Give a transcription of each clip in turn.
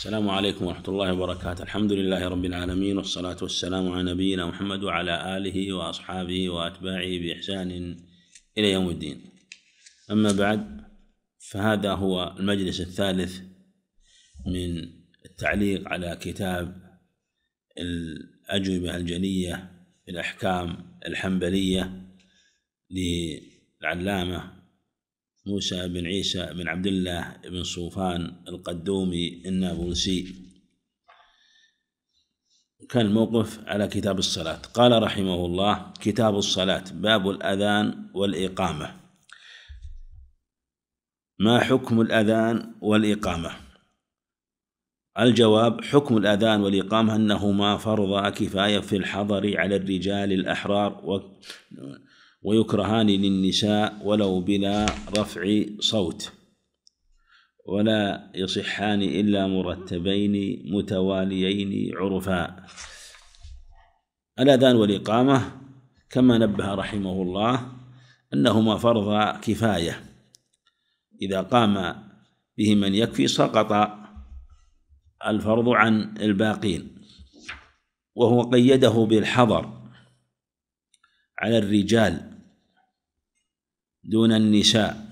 السلام عليكم ورحمة الله وبركاته الحمد لله رب العالمين والصلاة والسلام على نبينا محمد وعلى آله وأصحابه وأتباعه بإحسان إلى يوم الدين أما بعد فهذا هو المجلس الثالث من التعليق على كتاب الأجوبة الجلية في الأحكام الحنبلية للعلامة موسى بن عيسى بن عبد الله بن صوفان القدومي النابلسي كان الموقف على كتاب الصلاة قال رحمه الله كتاب الصلاة باب الأذان والإقامة ما حكم الأذان والإقامة الجواب حكم الأذان والإقامة أنهما فرض كفاية في الحضر على الرجال الأحرار و ويكرهان للنساء ولو بلا رفع صوت ولا يصحان إلا مرتبين متواليين عرفا الأذان والإقامة كما نبه رحمه الله أنهما فرض كفاية إذا قام به من يكفي سقط الفرض عن الباقين وهو قيده بالحضر على الرجال دون النساء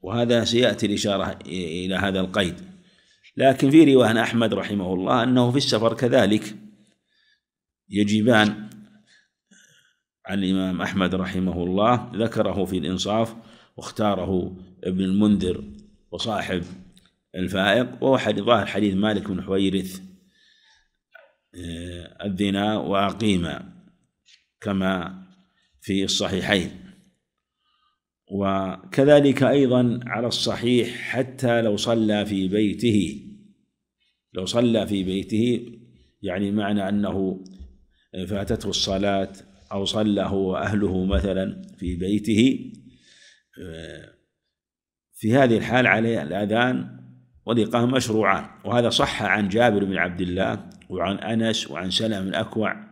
وهذا سيأتي الإشارة إلى هذا القيد لكن في رواية أحمد رحمه الله أنه في السفر كذلك يجبان عن الإمام أحمد رحمه الله ذكره في الإنصاف واختاره ابن المنذر وصاحب الفائق وهو ظاهر حديث مالك بن حويرث آه، الذنا وأقيما كما في الصحيحين وكذلك أيضا على الصحيح حتى لو صلى في بيته لو صلى في بيته يعني معنى أنه فاتته الصلاة أو صلى هو أهله مثلا في بيته في هذه الحال عليه الأذان والإقامة مشروعان وهذا صح عن جابر بن عبد الله وعن أنس وعن سلم الأكوع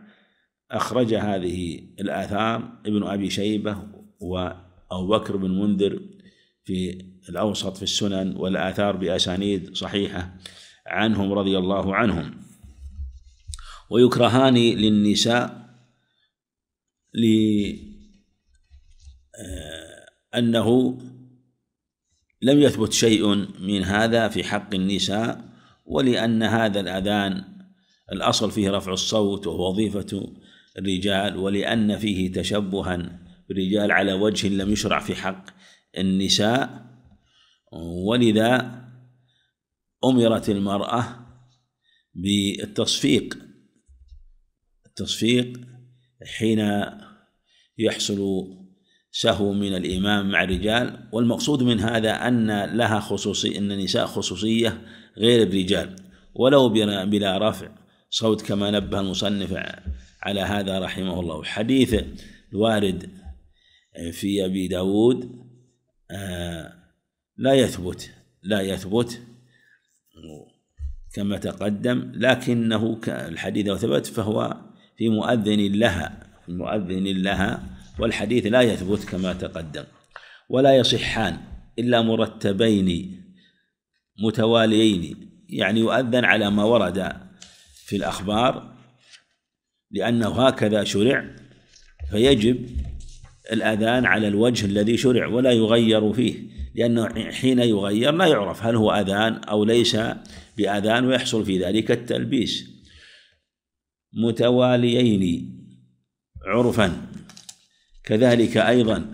أخرج هذه الآثار ابن أبي شيبة و أبو بكر بن منذر في الأوسط في السنن والآثار بأسانيد صحيحة عنهم رضي الله عنهم ويكرهان للنساء لأنه آه، لم يثبت شيء من هذا في حق النساء ولأن هذا الأذان الأصل فيه رفع الصوت وهو وظيفة الرجال ولأن فيه تشبها الرجال على وجه لم يشرع في حق النساء ولذا أمرت المرأة بالتصفيق التصفيق حين يحصل سهو من الإمام مع الرجال والمقصود من هذا أن لها خصوصية أن النساء خصوصية غير الرجال ولو بلا رفع صوت كما نبه المصنف على هذا رحمه الله حديث الوارد في أبي داود آه، لا يثبت لا يثبت كما تقدم لكنه الحديث لو ثبت فهو في مؤذن لها في مؤذن لها والحديث لا يثبت كما تقدم ولا يصحان إلا مرتبين متواليين يعني يؤذن على ما ورد في الأخبار لأنه هكذا شرع فيجب الأذان على الوجه الذي شرع ولا يغير فيه لأنه حين يغير لا يعرف هل هو أذان أو ليس بأذان ويحصل في ذلك التلبيس متواليين عرفا كذلك أيضا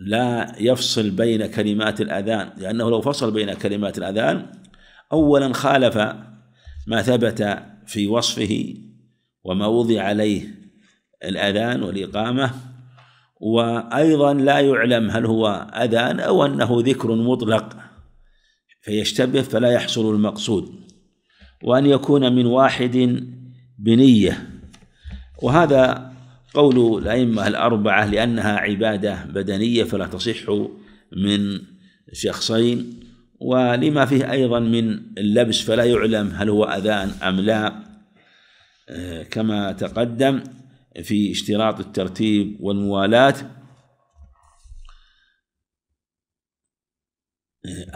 لا يفصل بين كلمات الأذان لأنه لو فصل بين كلمات الأذان أولا خالف ما ثبت في وصفه وما وضع عليه الأذان والإقامة وايضا لا يعلم هل هو اذان او انه ذكر مطلق فيشتبه فلا يحصل المقصود وان يكون من واحد بنيه وهذا قول الائمه الاربعه لانها عباده بدنيه فلا تصح من شخصين ولما فيه ايضا من اللبس فلا يعلم هل هو اذان ام لا آه، كما تقدم في اشتراط الترتيب والموالاة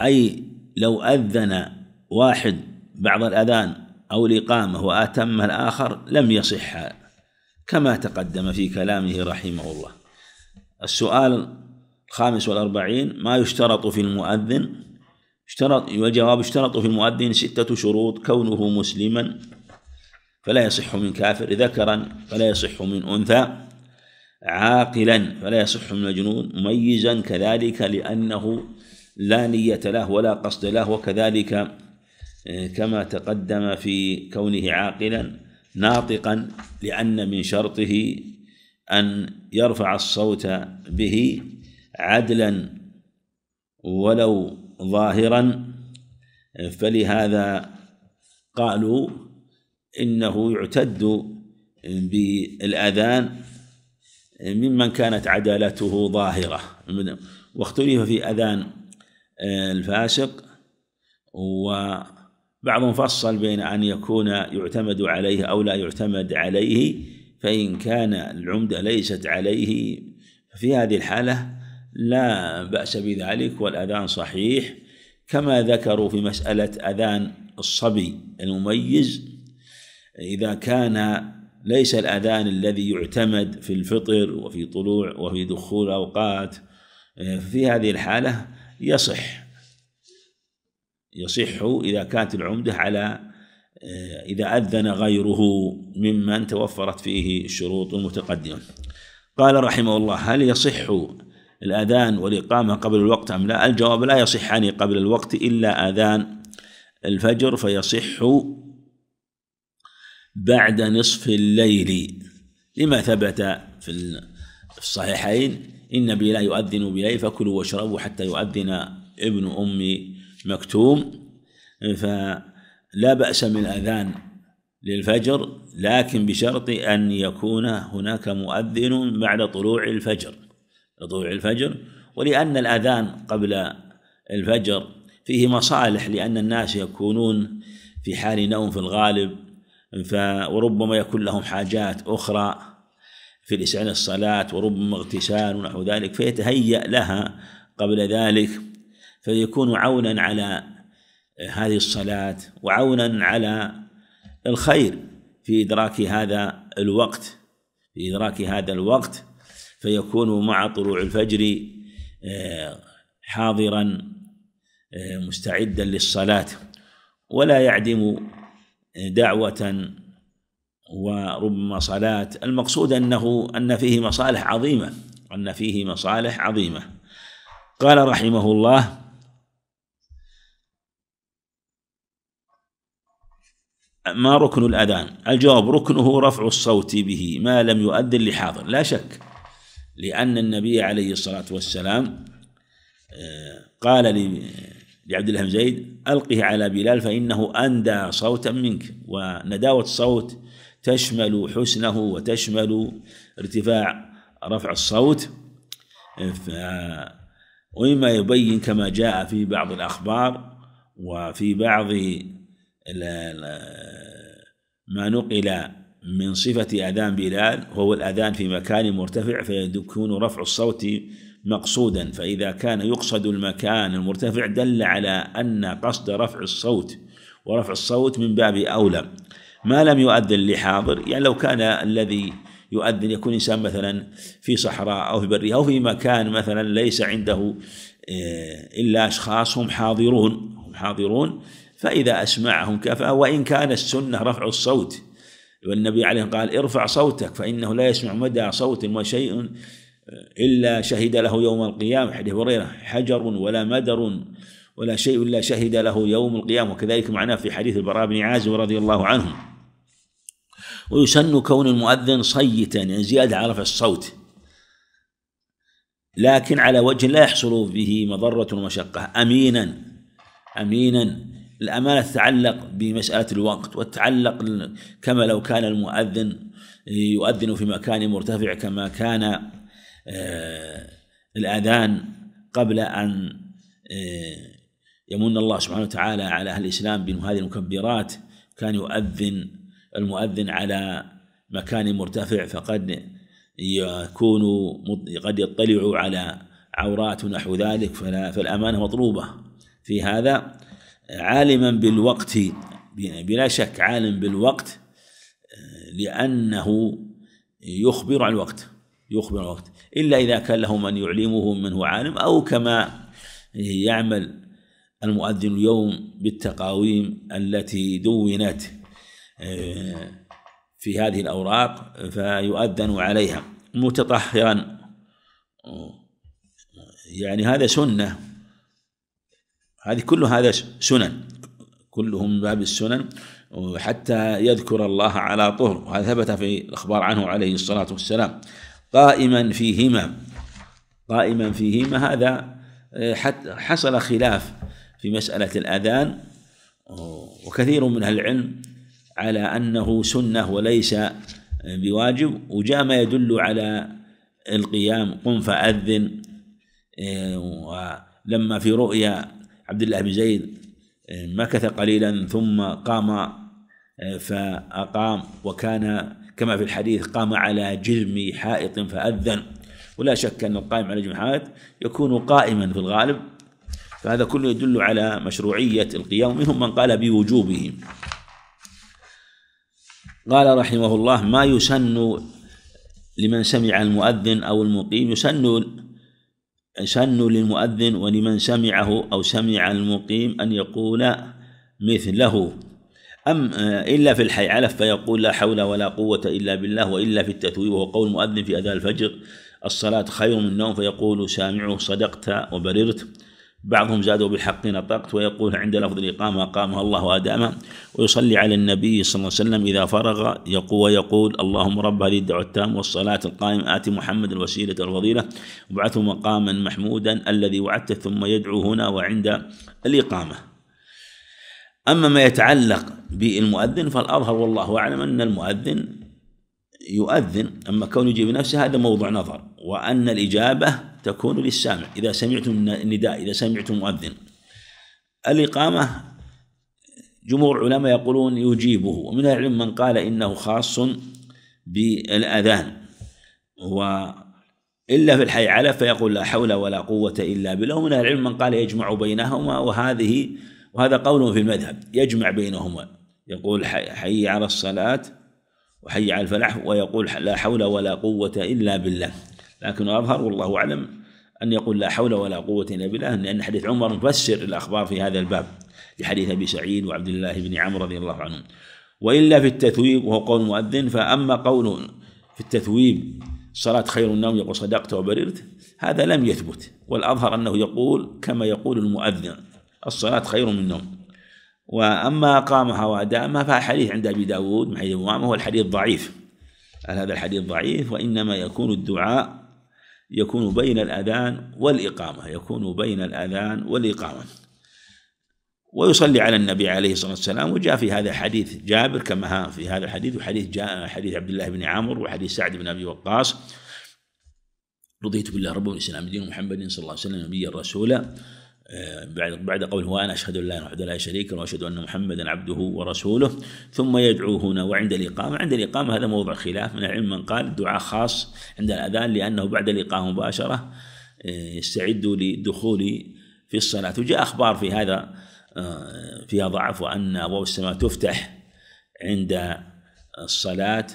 أي لو أذن واحد بعض الأذان أو الإقامة وأتم الآخر لم يصح كما تقدم في كلامه رحمه الله السؤال الخامس والأربعين ما يشترط في المؤذن اشترط والجواب اشترط في المؤذن ستة شروط كونه مسلما فلا يصح من كافر ذكرا فلا يصح من أنثى عاقلا فلا يصح من مجنون مميزا كذلك لأنه لا نية له ولا قصد له وكذلك آه، كما تقدم في كونه عاقلا ناطقا لأن من شرطه أن يرفع الصوت به عدلا ولو ظاهرا فلهذا قالوا إنه يعتد بالأذان ممن كانت عدالته ظاهرة واختلف في أذان آه، الفاسق وبعضهم فصل بين أن يكون يعتمد عليه أو لا يعتمد عليه فإن كان العمدة ليست عليه في هذه الحالة لا بأس بذلك والأذان صحيح كما ذكروا في مسألة أذان الصبي المميز إذا كان ليس الأذان الذي يعتمد في الفطر وفي طلوع وفي دخول أوقات في هذه الحالة يصح يصح إذا كانت العمدة على إذا أذن غيره ممن توفرت فيه الشروط المتقدمة قال رحمه الله هل يصح الأذان والإقامة قبل الوقت أم لا الجواب لا يصحان قبل الوقت إلا أذان الفجر فيصح بعد نصف الليل لما ثبت في الصحيحين إن بلا لا يؤذن بليل فكلوا واشربوا حتى يؤذن ابن أم مكتوم فلا بأس من أذان للفجر لكن بشرط أن يكون هناك مؤذن بعد طلوع الفجر طلوع الفجر ولأن الأذان قبل الفجر فيه مصالح لأن الناس يكونون في حال نوم في الغالب وربما يكون لهم حاجات أخرى في الإسعان الصلاة وربما اغتسال ونحو ذلك فيتهيأ لها قبل ذلك فيكون عونا على هذه الصلاة وعونا على الخير في إدراك هذا الوقت في إدراك هذا الوقت فيكون مع طلوع الفجر آه، حاضرا آه، مستعدا للصلاة ولا يعدم دعوة وربما صلاة المقصود أنه أن فيه مصالح عظيمة أن فيه مصالح عظيمة قال رحمه الله ما ركن الأذان الجواب ركنه رفع الصوت به ما لم يؤذن لحاضر لا شك لأن النبي عليه الصلاة والسلام آه، قال لعبد الله بن زيد ألقه على بلال فإنه أندى صوتا منك ونداوة الصوت تشمل حسنه وتشمل ارتفاع رفع الصوت ف ومما يبين كما جاء في بعض الأخبار وفي بعض ما نقل من صفة أذان بلال هو الأذان في مكان مرتفع فيكون رفع الصوت مقصودا فإذا كان يقصد المكان المرتفع دل على أن قصد رفع الصوت ورفع الصوت من باب أولى ما لم يؤذن لحاضر يعني لو كان الذي يؤذن يكون إنسان مثلا في صحراء أو في برية أو في مكان مثلا ليس عنده آه، إلا أشخاص هم حاضرون هم حاضرون فإذا أسمعهم كفى وإن كان السنة رفع الصوت والنبي عليه قال ارفع صوتك فإنه لا يسمع مدى صوت وشيء إلا شهد له يوم القيامة حديث هريرة حجر ولا مدر ولا شيء إلا شهد له يوم القيامة وكذلك معناه في حديث البراء بن عازب رضي الله عنه ويسن كون المؤذن صيتا يعني زيادة على رفع الصوت لكن على وجه لا يحصل به مضرة ومشقة أمينا أمينا الأمانة تتعلق بمسألة الوقت وتتعلق كما لو كان المؤذن يؤذن في مكان مرتفع كما كان آه، الأذان قبل أن آه، يمن الله سبحانه وتعالى على أهل الإسلام بهذه المكبرات كان يؤذن المؤذن على مكان مرتفع فقد يكون قد يطلع على عورات نحو ذلك فلا فالأمانة مطلوبة في هذا عالما بالوقت بلا شك عالم بالوقت آه، لأنه يخبر عن الوقت يخبر الوقت إلا إذا كان له من يعلمه من هو عالم أو كما يعمل المؤذن اليوم بالتقاويم التي دونت آه، في هذه الأوراق فيؤذن عليها متطهرا يعني هذا سنة هذه كل هذا سنن كلهم من باب السنن حتى يذكر الله على طهر وهذا ثبت في الأخبار عنه عليه الصلاة والسلام قائما فيهما قائما فيهما هذا آه، حتى حصل خلاف في مسألة الأذان وكثير من أهل العلم على أنه سنة وليس بواجب وجاء ما يدل على القيام قم فأذن آه، ولما في رؤيا عبد الله بن زيد آه، مكث قليلا ثم قام فأقام وكان كما في الحديث قام على جرم حائط فأذن ولا شك أن القائم على جرم حائط يكون قائما في الغالب فهذا كله يدل على مشروعية القيام منهم من قال بوجوبه قال رحمه الله ما يسن لمن سمع المؤذن أو المقيم يسن يسن للمؤذن ولمن سمعه أو سمع المقيم أن يقول مثله أم آه، إلا في الحي علف فيقول لا حول ولا قوة إلا بالله وإلا في التتويب وهو قول مؤذن في أذان الفجر الصلاة خير من النوم فيقول سامعه صدقت وبررت بعضهم زادوا بالحق نطقت ويقول عند لفظ الإقامة أقامها الله وأدامها ويصلي على النبي صلى الله عليه وسلم إذا فرغ يقول ويقول اللهم رب هذه الدعوة التام والصلاة القائم آتي محمد الوسيلة الفضيلة وابعثه مقاما محمودا الذي وعدته ثم يدعو هنا وعند الإقامة أما ما يتعلق بالمؤذن فالأظهر والله أعلم أن المؤذن يؤذن أما كونه يجيب نفسه هذا موضوع نظر وأن الإجابة تكون للسامع إذا سمعتم النداء إذا سمعتم مؤذن الإقامة جمهور العلماء يقولون يجيبه ومن العلم من قال إنه خاص بالأذان و إلا في الحي على فيقول لا حول ولا قوة إلا بالله ومن العلم من قال يجمع بينهما وهذه وهذا قول في المذهب يجمع بينهما يقول حي على الصلاة وحي على الفلاح ويقول لا حول ولا قوة إلا بالله لكن أظهر والله أعلم أن يقول لا حول ولا قوة إلا بالله لأن حديث عمر مفسر الأخبار في هذا الباب لحديث أبي سعيد وعبد الله بن عمرو رضي الله عنه وإلا في التثويب وهو قول المؤذن فأما قول في التثويب صلاة خير النوم يقول صدقت وبررت هذا لم يثبت والأظهر أنه يقول كما يقول المؤذن الصلاة خير من النوم وأما قامها وأدامها فالحديث عند أبي داود مع الإمام هو الحديث ضعيف هذا الحديث ضعيف وإنما يكون الدعاء يكون بين الأذان والإقامة يكون بين الأذان والإقامة ويصلي على النبي عليه الصلاة والسلام وجاء في هذا الحديث جابر كما في هذا الحديث وحديث جاء حديث عبد الله بن عامر وحديث سعد بن أبي وقاص رضيت بالله رب الإسلام دين محمد صلى الله عليه وسلم نبيا رسولا بعد بعد قوله وانا اشهد ان لا اله الا شريك له واشهد ان محمدا عبده ورسوله ثم يدعو هنا وعند الاقامه عند الاقامه هذا موضع خلاف من العلم من قال الدعاء خاص عند الاذان لانه بعد الاقامه مباشره آه، يستعد للدخول في الصلاه وجاء اخبار في هذا آه، فيها ضعف وان ابواب السماء تفتح عند الصلاه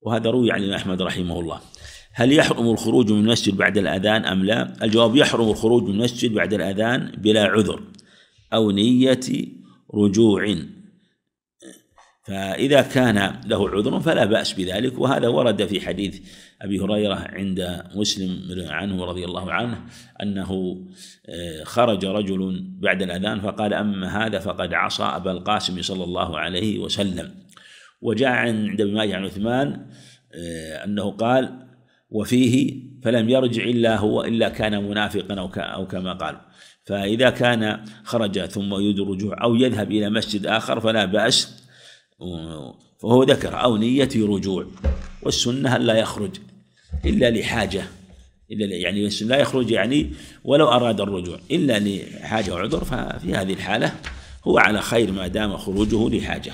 وهذا روي عن احمد رحمه الله هل يحرم الخروج من المسجد بعد الأذان أم لا؟ الجواب يحرم الخروج من المسجد بعد الأذان بلا عذر أو نية رجوع فإذا كان له عذر فلا بأس بذلك وهذا ورد في حديث أبي هريرة عند مسلم عنه رضي الله عنه أنه آه، خرج رجل بعد الأذان فقال أما هذا فقد عصى أبا القاسم صلى الله عليه وسلم وجاء عند ابن ماجه عن عثمان آه، أنه قال وفيه فلم يرجع إلا هو إلا كان منافقا أو أو كما قالوا فإذا كان خرج ثم يريد الرجوع أو يذهب إلى مسجد آخر فلا بأس فهو ذكر أو نية رجوع والسنة ألا يخرج إلا لحاجة إلا يعني لا يخرج يعني ولو أراد الرجوع إلا لحاجة وعذر ففي هذه الحالة هو على خير ما دام خروجه لحاجه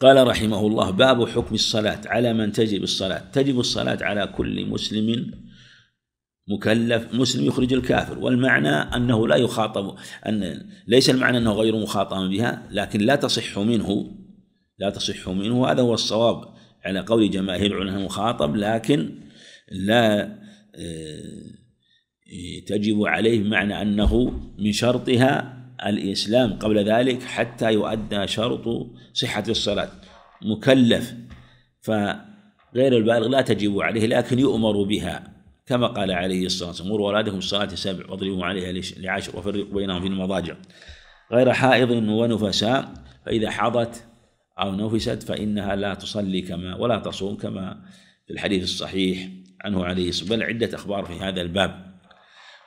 قال رحمه الله باب حكم الصلاة على من تجب الصلاة تجب الصلاة على كل مسلم مكلف مسلم يخرج الكافر والمعنى أنه لا يخاطب أن ليس المعنى أنه غير مخاطب بها لكن لا تصح منه لا تصح منه هذا هو الصواب على قول جماهير العلماء مخاطب لكن لا آه، تجب عليه معنى أنه من شرطها الإسلام قبل ذلك حتى يؤدى شرط صحة الصلاة مكلف فغير البالغ لا تجب عليه لكن يؤمر بها كما قال عليه الصلاة والسلام مروا أولادكم الصلاة سبع واضربوا عليها لعشر وفرقوا بينهم في المضاجع غير حائض ونفساء فإذا حضت أو نفست فإنها لا تصلي كما ولا تصوم كما في الحديث الصحيح عنه عليه الصلاة والسلام بل عدة أخبار في هذا الباب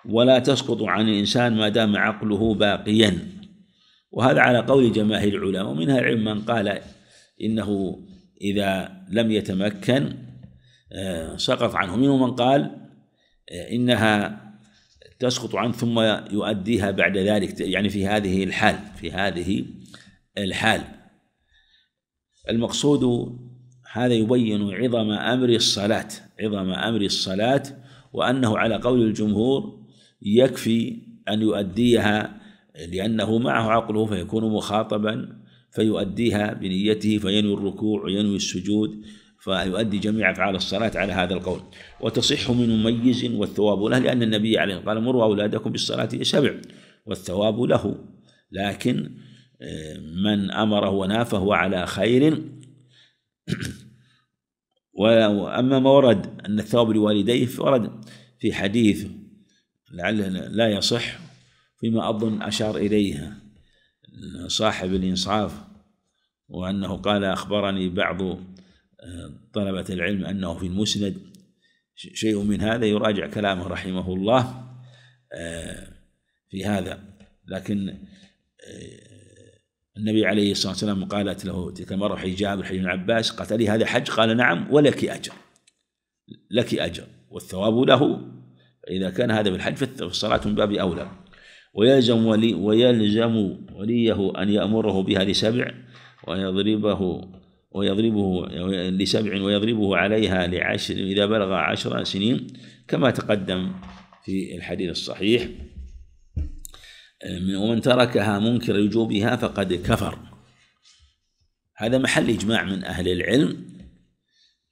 ولا تسقط عن الإنسان ما دام عقله باقيا وهذا على قول جماهير العلماء ومنها العلم من قال إنه إذا لم يتمكن آه، سقط عنه منهم من قال آه، إنها تسقط عنه ثم يؤديها بعد ذلك يعني في هذه الحال في هذه الحال المقصود هذا يبين عظم أمر الصلاة عظم أمر الصلاة وأنه على قول الجمهور يكفي أن يؤديها لأنه معه عقله فيكون مخاطبا فيؤديها بنيته فينوي الركوع وينوي السجود فيؤدي جميع أفعال الصلاة على هذا القول وتصح من مميز والثواب له لأن النبي عليه قال مروا أولادكم بالصلاة سبع والثواب له لكن من أمره ونافه على خير وأما ما ورد أن الثواب لوالديه فورد في حديث لعله لا يصح فيما أظن أشار إليها صاحب الإنصاف وأنه قال أخبرني بعض آه، طلبة العلم أنه في المسند شيء من هذا يراجع كلامه رحمه الله آه، في هذا لكن آه، النبي عليه الصلاة والسلام قالت له تلك المرة حجاب الحج بن عباس قالت لي هذا حج قال نعم ولك أجر لك أجر والثواب له إذا كان هذا بالحج فالصلاة من باب أولى ويلزم ولي ويلزم وليه أن يأمره بها لسبع ويضربه ويضربه لسبع ويضربه عليها لعشر إذا بلغ عشر سنين كما تقدم في الحديث الصحيح آه، ومن تركها منكر وجوبها فقد كفر هذا محل إجماع من أهل العلم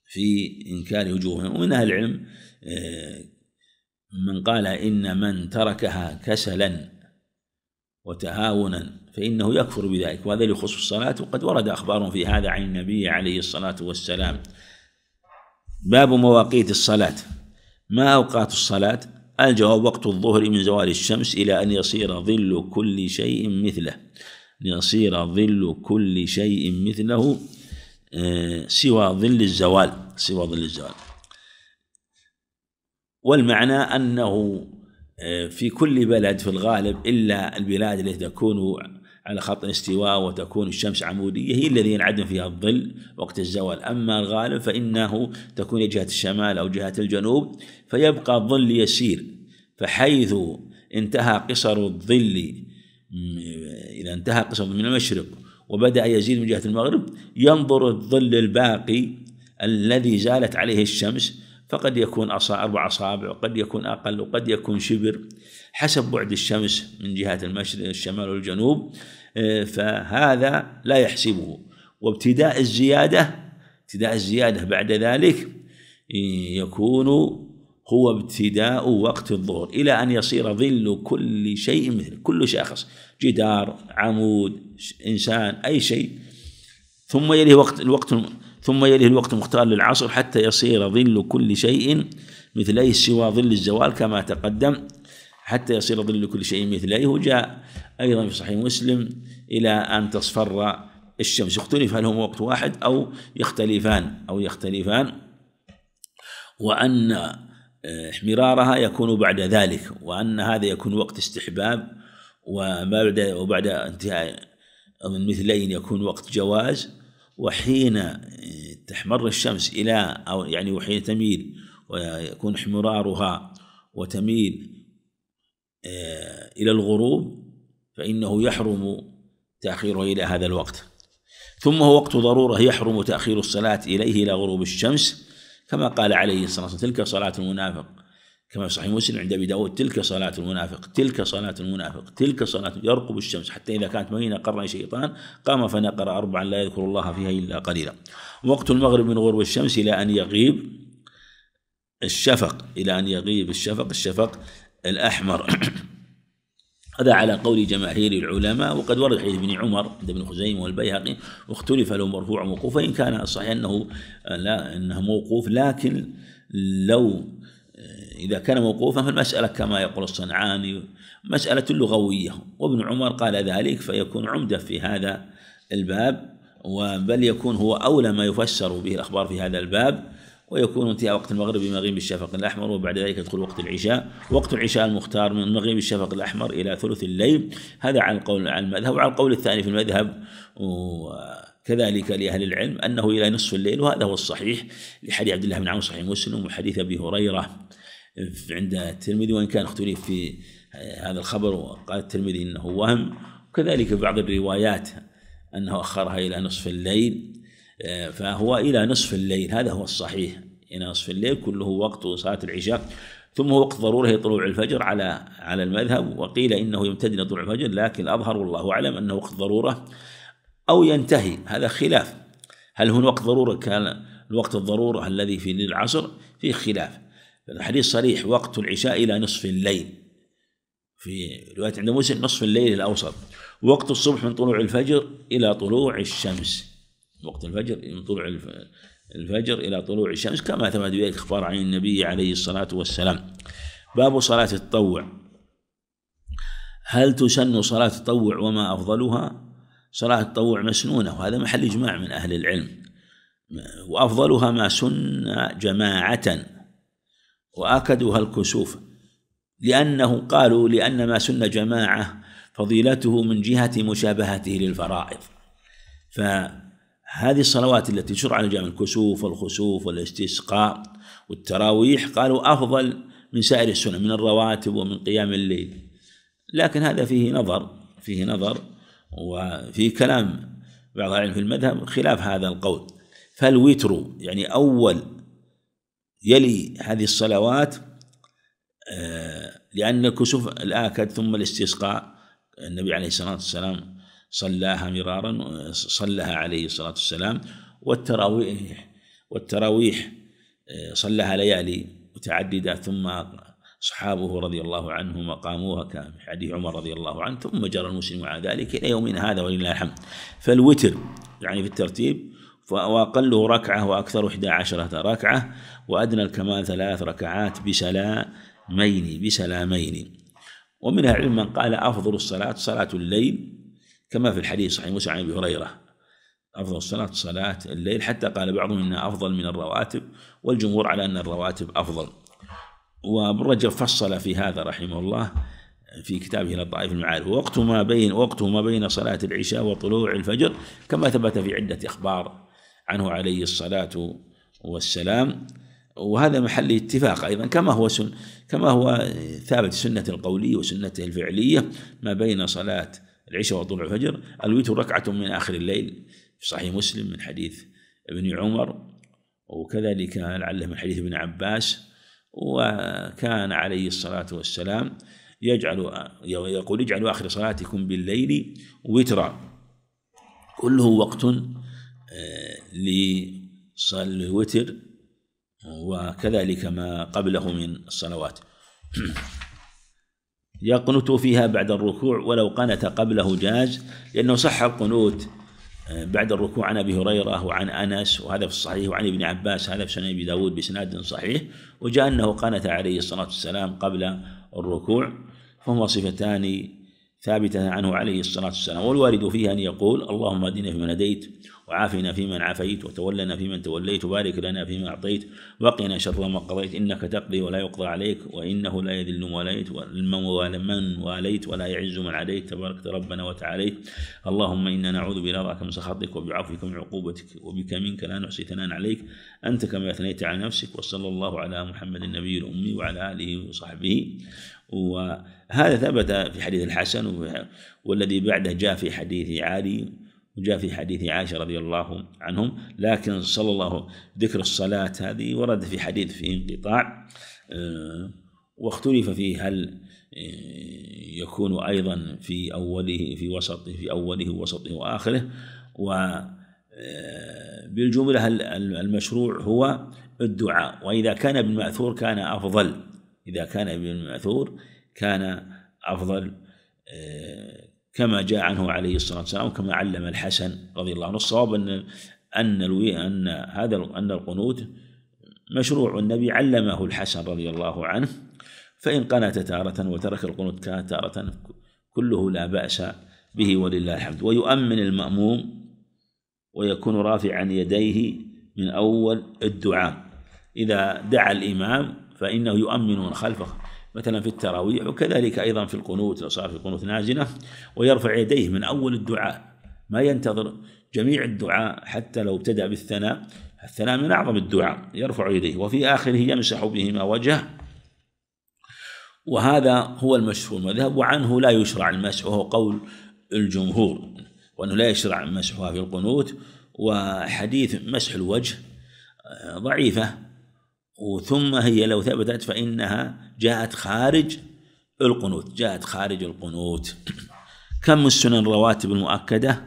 في إنكار وجوبها ومن أهل العلم آه، من قال إن من تركها كسلا وتهاونا فإنه يكفر بذلك وهذا يخص الصلاة وقد ورد أخبار في هذا عن النبي عليه الصلاة والسلام باب مواقيت الصلاة ما أوقات الصلاة الجواب وقت الظهر من زوال الشمس إلى أن يصير ظل كل شيء مثله يصير ظل كل شيء مثله آه، سوى ظل الزوال سوى ظل الزوال والمعنى أنه آه، في كل بلد في الغالب إلا البلاد التي تكون على خط الاستواء وتكون الشمس عمودية هي الذي ينعدم فيها الظل وقت الزوال أما الغالب فإنه تكون جهة الشمال أو جهة الجنوب فيبقى الظل يسير فحيث انتهى قصر الظل إذا انتهى قصر من المشرق وبدأ يزيد من جهة المغرب ينظر الظل الباقي الذي زالت عليه الشمس فقد يكون أربع أصابع وقد يكون أقل وقد يكون شبر حسب بعد الشمس من جهة المشرق الشمال والجنوب آه، فهذا لا يحسبه وابتداء الزيادة ابتداء الزيادة بعد ذلك يكون هو ابتداء وقت الظهر إلى أن يصير ظل كل شيء مثل كل شخص جدار عمود إنسان أي شيء ثم يلي وقت الوقت ثم يليه الوقت المختار للعصر حتى يصير ظل كل شيء مثليه سوى ظل الزوال كما تقدم حتى يصير ظل كل شيء مثليه وجاء أيضا في صحيح مسلم إلى أن تصفر الشمس اختلف هل هم وقت واحد أو يختلفان أو يختلفان وأن آه، احمرارها يكون بعد ذلك وأن هذا يكون وقت استحباب وما بعد وبعد انتهاء من مثلين يكون وقت جواز وحين تحمر الشمس إلى أو يعني وحين تميل ويكون احمرارها وتميل آه، إلى الغروب فإنه يحرم تأخيره إلى هذا الوقت ثم هو وقت ضرورة يحرم تأخير الصلاة إليه إلى غروب الشمس كما قال عليه الصلاة والسلام تلك صلاة المنافق كما في صحيح مسلم عند ابي داود تلك صلاه المنافق تلك صلاه المنافق تلك صلاه يرقب الشمس حتى اذا كانت مينه قرن شيطان قام فنقر اربعا لا يذكر الله فيها الا قليلا وقت المغرب من غروب الشمس الى ان يغيب الشفق الى ان يغيب الشفق الشفق الاحمر هذا على قول جماهير العلماء وقد ورد حديث ابن عمر عند ابن خزيمة والبيهقي واختلف له مرفوع موقوف فإن كان صحيح أنه لا أنه موقوف لكن لو إذا كان موقوفا فالمسألة كما يقول الصنعاني مسألة لغوية وابن عمر قال ذلك فيكون عمدة في هذا الباب وبل يكون هو أولى ما يفسر به الأخبار في هذا الباب ويكون انتهاء وقت المغرب بمغيب الشفق الأحمر وبعد ذلك يدخل وقت العشاء وقت العشاء المختار من مغيب الشفق الأحمر إلى ثلث الليل هذا على القول على المذهب وعلى القول الثاني في المذهب وكذلك لأهل العلم أنه إلى نصف الليل وهذا هو الصحيح لحديث عبد الله بن عمرو صحيح مسلم وحديث أبي هريرة عند الترمذي وان كان اختلف في هذا الخبر وقال الترمذي انه وهم وكذلك بعض الروايات انه اخرها الى نصف الليل آه، فهو الى نصف الليل هذا هو الصحيح الى نصف الليل كله وقت صلاه العشاء ثم وقت ضروره طلوع الفجر على على المذهب وقيل انه يمتد الى طلوع الفجر لكن الاظهر والله اعلم انه وقت ضروره او ينتهي هذا خلاف هل هو وقت ضروره كان الوقت الضروره الذي في العصر فيه خلاف لأن الحديث صريح وقت العشاء إلى نصف الليل في رواية عند مسلم نصف الليل الأوسط وقت الصبح من طلوع الفجر إلى طلوع الشمس وقت الفجر من طلوع الفجر إلى طلوع الشمس كما ثبت بذلك أخبار عن النبي عليه الصلاة والسلام باب صلاة التطوع هل تسن صلاة التطوع وما أفضلها صلاة التطوع مسنونة وهذا محل إجماع من أهل العلم وأفضلها ما سن جماعة وآكدوها الكسوف لأنه قالوا لأن ما سن جماعة فضيلته من جهة مشابهته للفرائض فهذه الصلوات التي شرع الجامع الكسوف والخسوف والاستسقاء والتراويح قالوا أفضل من سائر السنة من الرواتب ومن قيام الليل لكن هذا فيه نظر فيه نظر وفيه كلام بعض العلم في المذهب خلاف هذا القول فالوتر يعني أول يلي هذه الصلوات آه، لأن كسوف الآكد ثم الاستسقاء النبي عليه الصلاة والسلام صلاها مرارا صلىها عليه الصلاة والسلام والتراويح والتراويح آه، صلىها ليالي متعددة ثم أصحابه رضي الله عنهم قاموها حديث عمر رضي الله عنه ثم جرى المسلم على ذلك إلى يومنا هذا ولله الحمد فالوتر يعني في الترتيب وأقله ركعة وأكثر 11 ركعة وأدنى الكمال ثلاث ركعات بسلامين بسلامين ومن العلم من قال أفضل الصلاة صلاة الليل كما في الحديث صحيح مسلم عن أبي هريرة أفضل الصلاة صلاة الليل حتى قال بعضهم إنها أفضل من الرواتب والجمهور على أن الرواتب أفضل وابن رجب فصل في هذا رحمه الله في كتابه لطائف المعارف وقت ما بين وقته ما بين صلاة العشاء وطلوع الفجر كما ثبت في عدة أخبار عنه عليه الصلاة والسلام وهذا محل اتفاق أيضا كما هو سن كما هو ثابت سنة القولية وسنته الفعلية ما بين صلاة العشاء وطلوع الفجر الوتر ركعة من آخر الليل في صحيح مسلم من حديث ابن عمر وكذلك لعله من حديث ابن عباس وكان عليه الصلاة والسلام يجعل يقول اجعلوا آخر صلاتكم بالليل وترا كله وقت آه، لصلاة الوتر وكذلك ما قبله من الصلوات يقنت فيها بعد الركوع ولو قنت قبله جاز لأنه صح القنوت آه، بعد الركوع عن أبي هريرة وعن أنس وهذا في الصحيح وعن ابن عباس هذا في سنة أبي داود بإسناد صحيح وجاء أنه قنت عليه الصلاة والسلام قبل الركوع فهما صفتان ثابتة عنه عليه الصلاة والسلام والوارد فيها أن يقول اللهم أدني فيما هديت وعافنا فيمن عافيت وتولنا فيمن توليت وبارك لنا فيما أعطيت وقنا شر ما قضيت إنك تقضي ولا يقضى عليك وإنه لا يذل من وليت من واليت ولا يعز من عليت تبارك ربنا وتعاليت اللهم إنا نعوذ برضاك من سخطك وبعفوك من عقوبتك وبك منك لا نحصي ثناء عليك أنت كما أثنيت على نفسك وصلى الله على محمد النبي الأمي وعلى آله وصحبه وهذا ثبت في حديث الحسن والذي بعده جاء في حديث عالي وجاء في حديث عائشة رضي الله عنهم لكن صلى الله ذكر الصلاة هذه ورد في حديث في انقطاع آه، واختلف في هل آه، يكون أيضا في أوله في وسطه في أوله ووسطه وآخره وبالجملة آه، المشروع هو الدعاء وإذا كان بالمأثور كان أفضل إذا كان بالمأثور كان أفضل كما جاء عنه عليه الصلاة والسلام كما علم الحسن رضي الله عنه الصواب أن أن أن هذا أن القنوت مشروع النبي علمه الحسن رضي الله عنه فإن قنت تارة وترك القنوت تارة كله لا بأس به ولله الحمد ويؤمن المأموم ويكون رافعا يديه من أول الدعاء إذا دعا الإمام فإنه يؤمن من خلفه مثلا في التراويح وكذلك أيضا في القنوت لو صار في قنوت نازلة ويرفع يديه من أول الدعاء ما ينتظر جميع الدعاء حتى لو ابتدأ بالثناء الثناء من أعظم الدعاء يرفع يديه وفي آخره يمسح بهما وجهه وهذا هو المشهور المذهب وعنه لا يشرع المسح وهو قول الجمهور وأنه لا يشرع مسحها في القنوت وحديث مسح الوجه آه، ضعيفة وثم هي لو ثبتت فإنها جاءت خارج القنوت جاءت خارج القنوت كم السنن الرواتب المؤكدة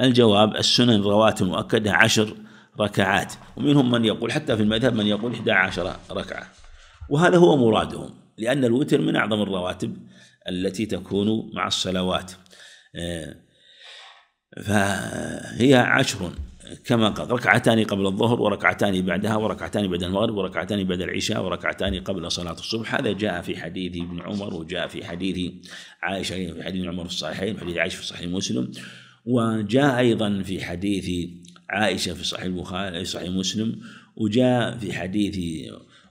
الجواب السنن الرواتب المؤكدة عشر ركعات ومنهم من يقول حتى في المذهب من يقول 11 ركعة وهذا هو مرادهم لأن الوتر من أعظم الرواتب التي تكون مع الصلوات آه، فهي عشر كما قال ركعتان قبل الظهر وركعتان بعدها وركعتان بعد المغرب وركعتان بعد العشاء وركعتان قبل صلاة الصبح هذا جاء في حديث ابن عمر وجاء في حديث عائشة في حديث ابن عمر في الصحيحين وحديث عائشة في صحيح مسلم وجاء أيضا في حديث عائشة في صحيح البخاري صحيح مسلم وجاء في حديث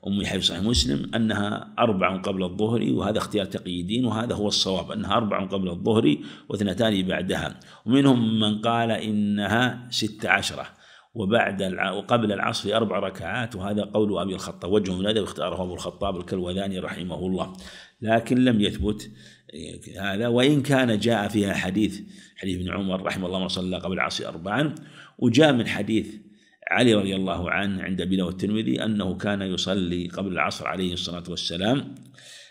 أم حي صحيح مسلم أنها أربع قبل الظهر وهذا اختيار تقي الدين وهذا هو الصواب أنها أربع قبل الظهر واثنتان بعدها ومنهم من قال إنها ست عشرة وبعد الع... وقبل العصر أربع ركعات وهذا قول أبي الخطاب من هذا واختاره أبو الخطاب الكلوذاني رحمه الله لكن لم يثبت هذا وإن كان جاء فيها حديث حديث ابن عمر رحمه الله من صلى قبل العصر أربعا وجاء من حديث علي رضي الله عنه عند بلا والترمذي أنه كان يصلي قبل العصر عليه الصلاة والسلام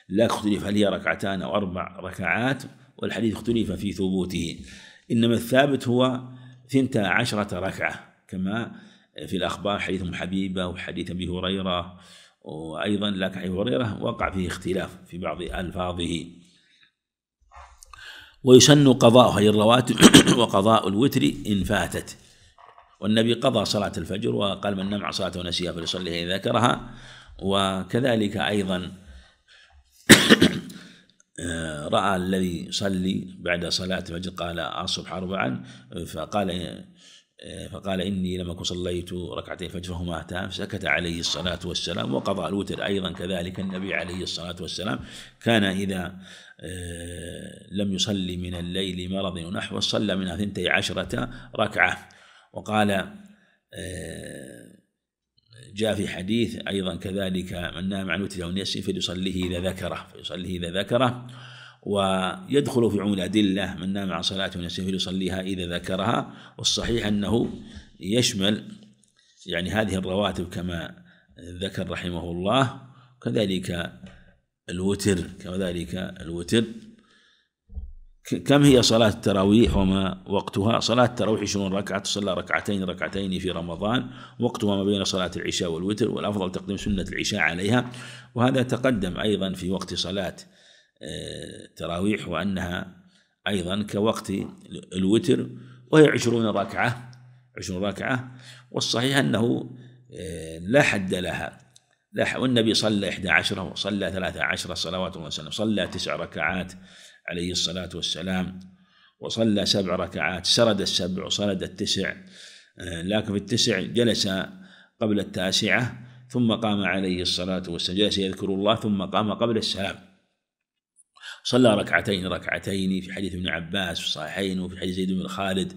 لا اختلف هل هي ركعتان أو أربع ركعات والحديث اختلف في ثبوته إنما الثابت هو ثنتا عشرة ركعة كما في الأخبار حديث أم حبيبة وحديث أبي هريرة وأيضا لك أبي هريرة وقع فيه اختلاف في بعض ألفاظه ويسن قضاء هذه الرواتب وقضاء الوتر إن فاتت والنبي قضى صلاة الفجر وقال من نمع صلاة ونسيها فليصليها إذا ذكرها وكذلك أيضا آه، رأى الذي صلي بعد صلاة الفجر قال أصبح أربعا فقال آه، فقال إني لم أكن صليت ركعتي الفجر فهما أتان فسكت عليه الصلاة والسلام وقضى الوتر أيضا كذلك النبي عليه الصلاة والسلام كان إذا آه، لم يصلي من الليل مرض ونحوه صلى منها اثنتي عشرة ركعة وقال آه، جاء في حديث أيضا كذلك من نام عن وتر ونسي فليصليه إذا ذكره فيصليه إذا ذكره ويدخل في عموم الأدلة من نام عن صلاة ونسي فليصليها إذا ذكرها والصحيح أنه يشمل يعني هذه الرواتب كما ذكر رحمه الله كذلك الوتر كذلك الوتر كم هي صلاة التراويح وما وقتها صلاة التراويح 20 ركعة تصلى ركعتين ركعتين في رمضان وقتها ما بين صلاة العشاء والوتر والأفضل تقديم سنة العشاء عليها وهذا تقدم أيضا في وقت صلاة التراويح آه، وأنها أيضا كوقت الوتر وهي 20 ركعة 20 ركعة والصحيح أنه آه، لا حد لها لا والنبي صلى 11 وصلى 13 صلوات الله وسلم صلى تسع ركعات عليه الصلاة والسلام وصلى سبع ركعات سرد السبع وصلد التسع آه، لكن في التسع جلس قبل التاسعة ثم قام عليه الصلاة والسلام جلس يذكر الله ثم قام قبل السلام صلى ركعتين ركعتين في حديث ابن عباس في الصحيحين وفي حديث زيد بن خالد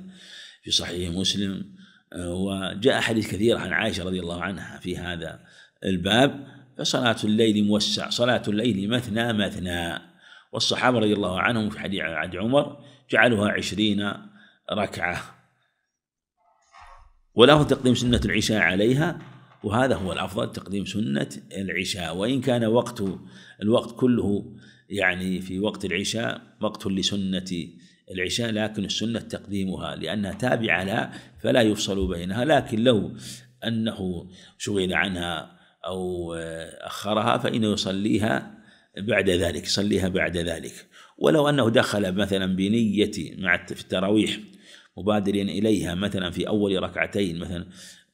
في صحيح مسلم آه، وجاء حديث كثير عن عائشة رضي الله عنها في هذا الباب فصلاة الليل موسع صلاة الليل مثنى مثنى والصحابة رضي الله عنهم في حديث عهد عمر جعلوها عشرين ركعة والأفضل تقديم سنة العشاء عليها وهذا هو الأفضل تقديم سنة العشاء وإن كان وقت الوقت كله يعني في وقت العشاء وقت لسنة العشاء لكن السنة تقديمها لأنها تابعة لها فلا يفصل بينها لكن لو أنه شغل عنها أو أخرها فإنه يصليها بعد ذلك يصليها بعد ذلك ولو أنه دخل مثلا بنية مع في التراويح مبادرا إليها مثلا في أول ركعتين مثلا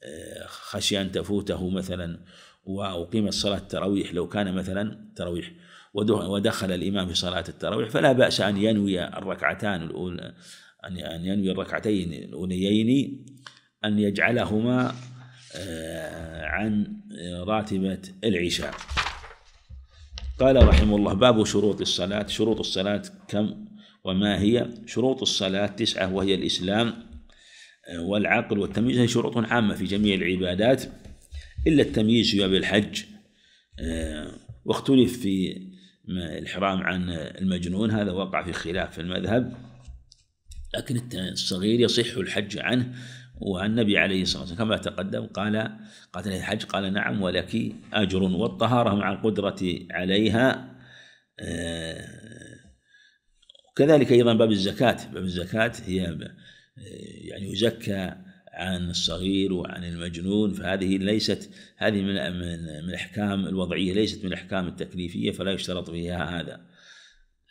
آه، خشي أن تفوته مثلا وأقيمت صلاة التراويح لو كان مثلا تراويح ودخل الإمام في صلاة التراويح فلا بأس أن ينوي الركعتان الأولى أن ينوي الركعتين الأوليين أن يجعلهما آه، عن راتبة العشاء قال رحمه الله باب شروط الصلاة شروط الصلاة كم وما هي شروط الصلاة تسعة وهي الإسلام آه، والعقل والتمييز هي شروط عامة في جميع العبادات إلا التمييز في باب الحج آه، واختلف في الحرام عن المجنون هذا وقع في خلاف في المذهب لكن الصغير يصح الحج عنه والنبي عليه الصلاة والسلام كما تقدم قال قالت الحج قال نعم ولك أجر والطهارة مع القدرة عليها آه، كذلك أيضا باب الزكاة باب الزكاة هي آه، يعني يزكى عن الصغير وعن المجنون فهذه ليست هذه من من من الاحكام الوضعيه ليست من الاحكام التكليفيه فلا يشترط فيها هذا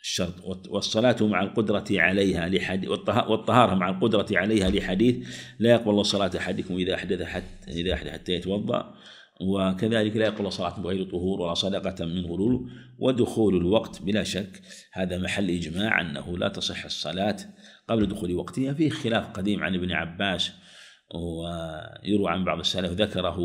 الشرط والصلاة مع القدرة عليها لحديث والطهارة مع القدرة عليها لحديث لا يقبل صلاة أحدكم إذا أحدث حتى إذا أحدث حتى يتوضأ وكذلك لا يقبل صلاة بغير طهور ولا صدقة من غلول ودخول الوقت بلا شك هذا محل إجماع أنه لا تصح الصلاة قبل دخول وقتها فيه خلاف قديم عن ابن عباس ويروى عن بعض السلف ذكره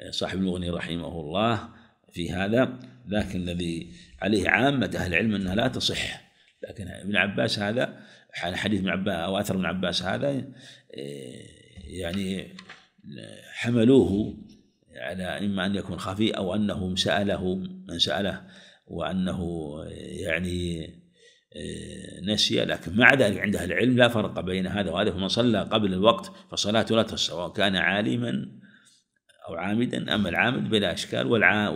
آه، صاحب المغني رحمه الله في هذا لكن الذي عليه عامة أهل العلم أنها لا تصح لكن ابن عباس هذا حديث ابن عباس أو أثر ابن عباس هذا إيه، يعني حملوه على إما أن يكون خفي أو أنه سأله من سأله وأنه يعني إيه، نسي لكن مع ذلك عند أهل العلم لا فرق بين هذا وهذا فمن صلى قبل الوقت فصلاته لا تصح وكان عالما أو عامدا أما العامد بلا إشكال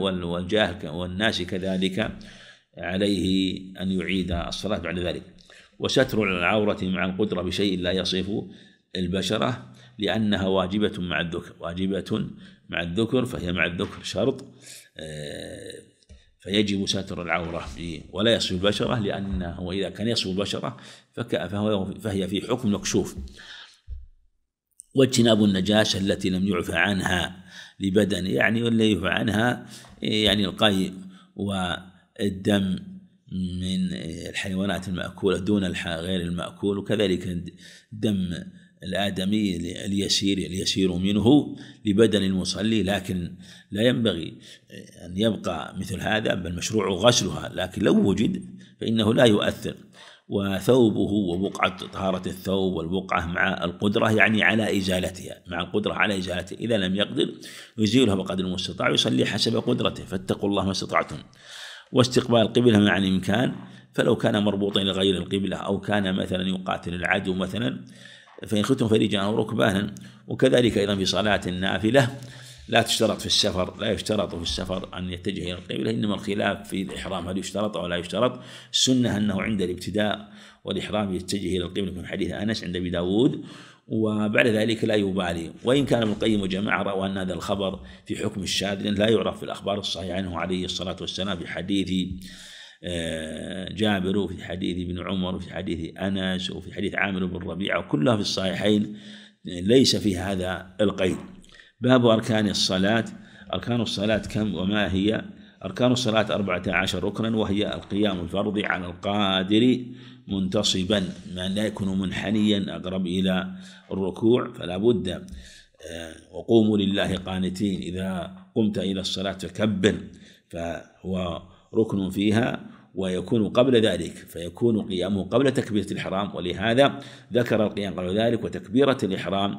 والجاهل والناس كذلك عليه أن يعيد الصلاة بعد ذلك وستر العورة مع القدرة بشيء لا يصف البشرة لأنها واجبة مع الذكر واجبة مع الذكر فهي مع الذكر شرط آه، فيجب ستر العورة ولا يصف البشرة لأنه إذا كان يصف البشرة فهي في حكم مكشوف واجتناب النجاسة التي لم يعفى عنها لبدن يعني والذي يعفى عنها يعني القيء والدم من الحيوانات المأكولة دون غير المأكول وكذلك دم الآدمي اليسير اليسير منه لبدن المصلي لكن لا ينبغي أن يبقى مثل هذا بل مشروع غسلها لكن لو وجد فإنه لا يؤثر وثوبه وبقعة طهارة الثوب والبقعة مع القدرة يعني على إزالتها مع القدرة على إزالتها إذا لم يقدر يزيلها بقدر المستطاع ويصلي حسب قدرته فاتقوا الله ما استطعتم واستقبال القبلة مع الإمكان فلو كان مربوطا إلى غير القبلة أو كان مثلا يقاتل العدو مثلا فإن خفتم فريجا أو ركبانا وكذلك أيضا في صلاة النافلة لا تشترط في السفر لا يشترط في السفر أن يتجه إلى القبلة إنما الخلاف في الإحرام هل يشترط أو لا يشترط السنة أنه عند الابتداء والإحرام يتجه إلى القبلة من حديث أنس عند أبي داود وبعد ذلك لا يبالي وإن كان ابن القيم وجماعة رأوا أن هذا الخبر في حكم الشاذ لا يعرف في الأخبار الصحيحة عنه عليه الصلاة والسلام في حديث آه، جابر وفي حديث ابن عمر وفي حديث أنس وفي حديث عامر بن ربيعة كلها في الصحيحين ليس في هذا القيد باب أركان الصلاة أركان الصلاة كم وما هي أركان الصلاة أربعة عشر ركنا وهي القيام الفرض على القادر منتصبا ما لا يكون منحنيا أقرب إلى الركوع فلا بد آه، وقوموا لله قانتين إذا قمت إلى الصلاة فكبر فهو ركن فيها ويكون قبل ذلك فيكون قيامه قبل تكبيرة الإحرام ولهذا ذكر القيام قبل ذلك وتكبيرة الإحرام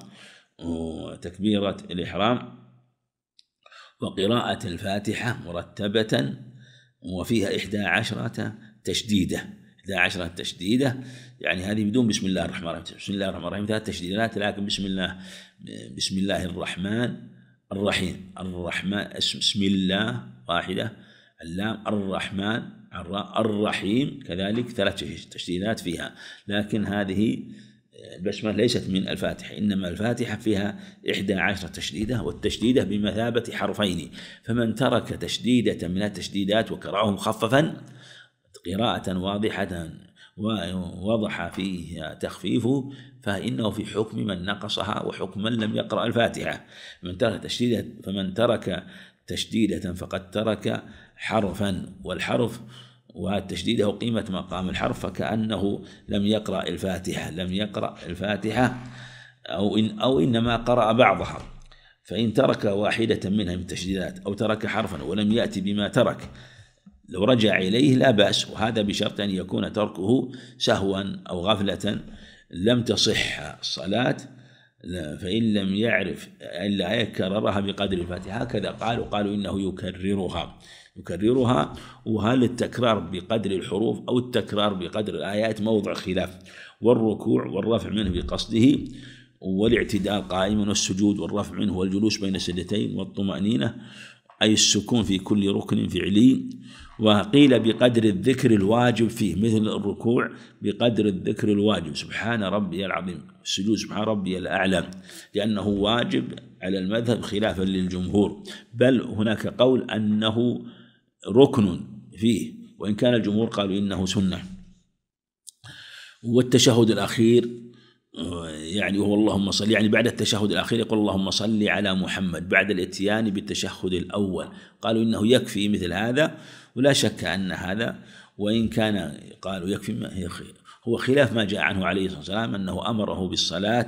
وتكبيرة الإحرام وقراءة الفاتحة مرتبة وفيها إحدى عشرة تشديدة إحدى عشرة تشديدة يعني هذه بدون بسم الله الرحمن الرحيم بسم الله الرحمن الرحيم ثلاث تشديدات لكن بسم الله بسم الله الرحمن الرحيم الرحمن بسم الله واحدة اللام الرحمن الرحيم كذلك ثلاث تشديدات فيها لكن هذه البسملة ليست من الفاتحة إنما الفاتحة فيها إحدى عشر تشديدة والتشديدة بمثابة حرفين فمن ترك تشديدة من التشديدات وقرأه مخففا قراءة واضحة ووضح فيها تخفيف فإنه في حكم من نقصها وحكم من لم يقرأ الفاتحة من ترك تشديدة فمن ترك تشديدة فقد ترك حرفا والحرف وتشديده قيمة مقام الحرف فكأنه لم يقرأ الفاتحة لم يقرأ الفاتحة أو إن أو إنما قرأ بعضها فإن ترك واحدة منها من التشديدات أو ترك حرفا ولم يأتي بما ترك لو رجع إليه لا بأس وهذا بشرط أن يكون تركه سهوا أو غفلة لم تصح الصلاة فإن لم يعرف إلا يكررها بقدر الفاتحة هكذا قالوا قالوا إنه يكررها يكررها وهل التكرار بقدر الحروف أو التكرار بقدر الآيات موضع خلاف والركوع والرفع منه بقصده والاعتدال قائما والسجود والرفع منه والجلوس بين السجدتين والطمأنينة أي السكون في كل ركن فعلي وقيل بقدر الذكر الواجب فيه مثل الركوع بقدر الذكر الواجب سبحان ربي العظيم السجود سبحان ربي الأعلى لأنه واجب على المذهب خلافا للجمهور بل هناك قول أنه ركن فيه وإن كان الجمهور قالوا إنه سنة والتشهد الأخير يعني هو اللهم صل يعني بعد التشهد الأخير يقول اللهم صل على محمد بعد الاتيان بالتشهد الأول قالوا إنه يكفي مثل هذا ولا شك أن هذا وإن كان قالوا يكفي هو خلاف ما جاء عنه عليه الصلاة والسلام أنه أمره بالصلاة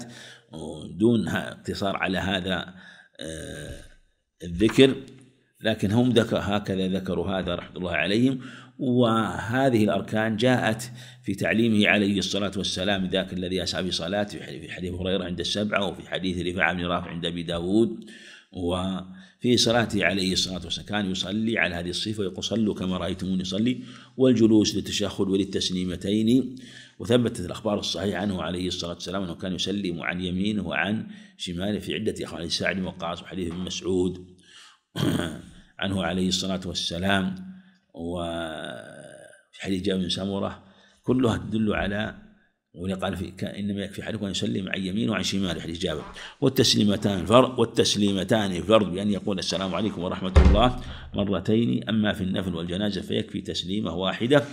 دون اقتصار على هذا آه، الذكر لكن هم ذكر هكذا ذكروا هذا رحمة الله عليهم وهذه الأركان جاءت في تعليمه عليه الصلاة والسلام ذاك الذي أسعى بصلاته في حديث هريرة عند السبعة وفي حديث رفاعة بن رافع عند أبي داود وفي صلاته عليه الصلاة والسلام كان يصلي على هذه الصفة ويقول صلوا كما رأيتموني يصلي والجلوس للتشهد وللتسليمتين وثبتت الأخبار الصحيحة عنه عليه الصلاة والسلام أنه كان يسلم عن يمينه وعن شماله في عدة أخبار سعد وقاص وحديث ابن مسعود عنه عليه الصلاة والسلام وفي حديث جابر بن سمرة كلها تدل على قال في انما يكفي احدكم ان يسلم عن يمين وعن شمال حديث جابر والتسليمتان فرض والتسليمتان فرض بان يقول السلام عليكم ورحمه الله مرتين اما في النفل والجنازه فيكفي تسليمه واحده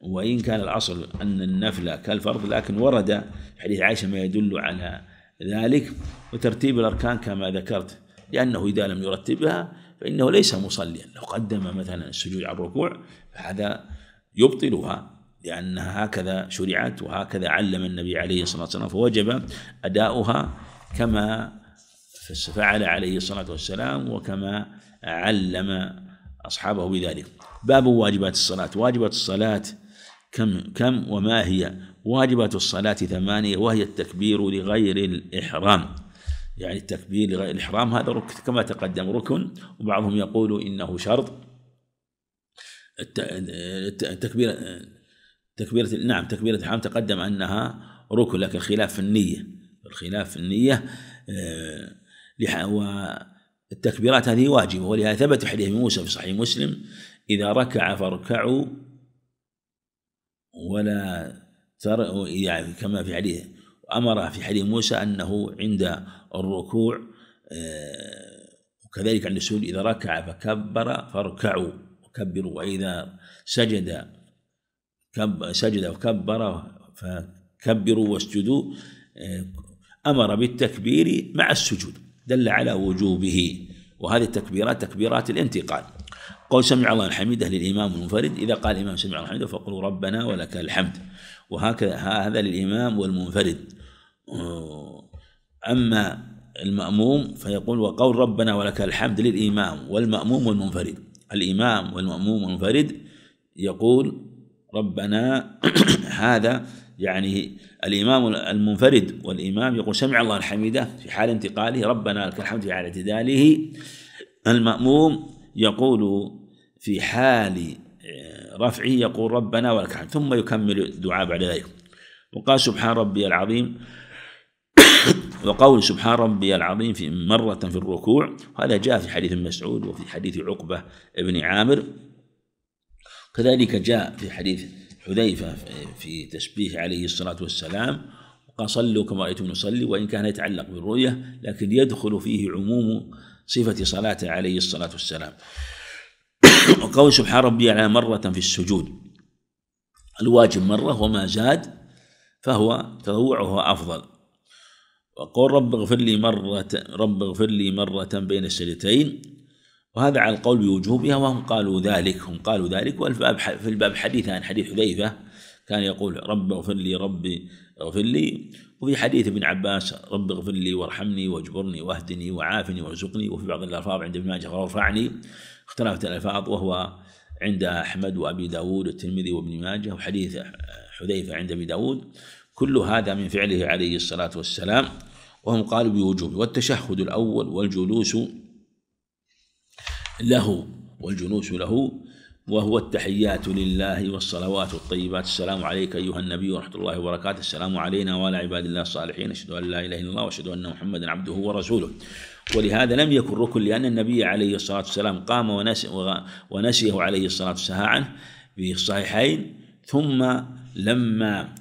وان كان الاصل ان النفل كالفرض لكن ورد حديث عائشه ما يدل على ذلك وترتيب الاركان كما ذكرت لانه اذا لم يرتبها فإنه ليس مصليا لو قدم مثلا السجود على الركوع فهذا يبطلها لأنها هكذا شرعت وهكذا علم النبي عليه الصلاة والسلام فوجب أداؤها كما فعل عليه الصلاة والسلام وكما علم أصحابه بذلك باب واجبات الصلاة واجبات الصلاة كم كم وما هي واجبات الصلاة ثمانية وهي التكبير لغير الإحرام يعني التكبير لغير الإحرام هذا ركن كما تقدم ركن وبعضهم يقول إنه شرط التكبير تكبيرة نعم تكبيرة الإحرام تقدم أنها ركن لكن خلاف في النية الخلاف في النية آه، والتكبيرات هذه واجبة ولهذا ثبت حديث موسى في صحيح مسلم إذا ركع فاركعوا ولا تر يعني كما في حديث أمر في حديث موسى أنه عند الركوع آه، وكذلك عند السجود إذا ركع فكبر فاركعوا وكبروا وإذا سجد كب سجد وكبر فكبروا واسجدوا آه، أمر بالتكبير مع السجود دل على وجوبه وهذه التكبيرات تكبيرات الانتقال قول سمع الله الحميده للامام المنفرد اذا قال الامام سمع الله الحميده فقلوا ربنا ولك الحمد وهكذا هذا للامام والمنفرد آه. أما المأموم فيقول وقول ربنا ولك الحمد للإمام والمأموم والمنفرد الإمام والمأموم والمنفرد يقول ربنا هذا يعني الإمام المنفرد والإمام يقول سمع الله الحميدة في حال انتقاله ربنا لك الحمد في حال اعتداله المأموم يقول في حال آه، رفعه يقول ربنا ولك الحمد ثم يكمل الدعاء بعد ذلك وقال سبحان ربي العظيم وقول سبحان ربي العظيم في مرة في الركوع هذا جاء في حديث مسعود وفي حديث عقبة بن عامر كذلك جاء في حديث حذيفة في تسبيح عليه الصلاة والسلام قال صلوا كما رأيتم نصلي وإن كان يتعلق بالرؤية لكن يدخل فيه عموم صفة صلاته عليه الصلاة والسلام وقول سبحان ربي على مرة في السجود الواجب مرة وما زاد فهو تطوعه أفضل وقول رب اغفر لي مرة رب اغفر لي مرة بين السجدتين وهذا على القول بوجوبها وهم قالوا ذلك هم قالوا ذلك والباب في الباب حديث عن حديث حذيفة كان يقول رب اغفر لي ربي اغفر لي وفي حديث ابن عباس رب اغفر لي وارحمني واجبرني واهدني وعافني وارزقني وفي بعض الألفاظ عند ابن ماجه وارفعني اختلفت الألفاظ وهو عند أحمد وأبي داود والترمذي وابن ماجه وحديث حذيفة عند أبي داود كل هذا من فعله عليه الصلاة والسلام وهم قالوا بوجوب والتشهد الأول والجلوس له والجلوس له وهو التحيات لله والصلوات الطيبات السلام عليك أيها النبي ورحمة الله وبركاته السلام علينا وعلى عباد الله الصالحين أشهد أن لا إله إلا الله وأشهد أن محمدا عبده ورسوله ولهذا لم يكن ركن لأن النبي عليه الصلاة والسلام قام ونسيه عليه الصلاة والسلام عنه في الصحيحين ثم لما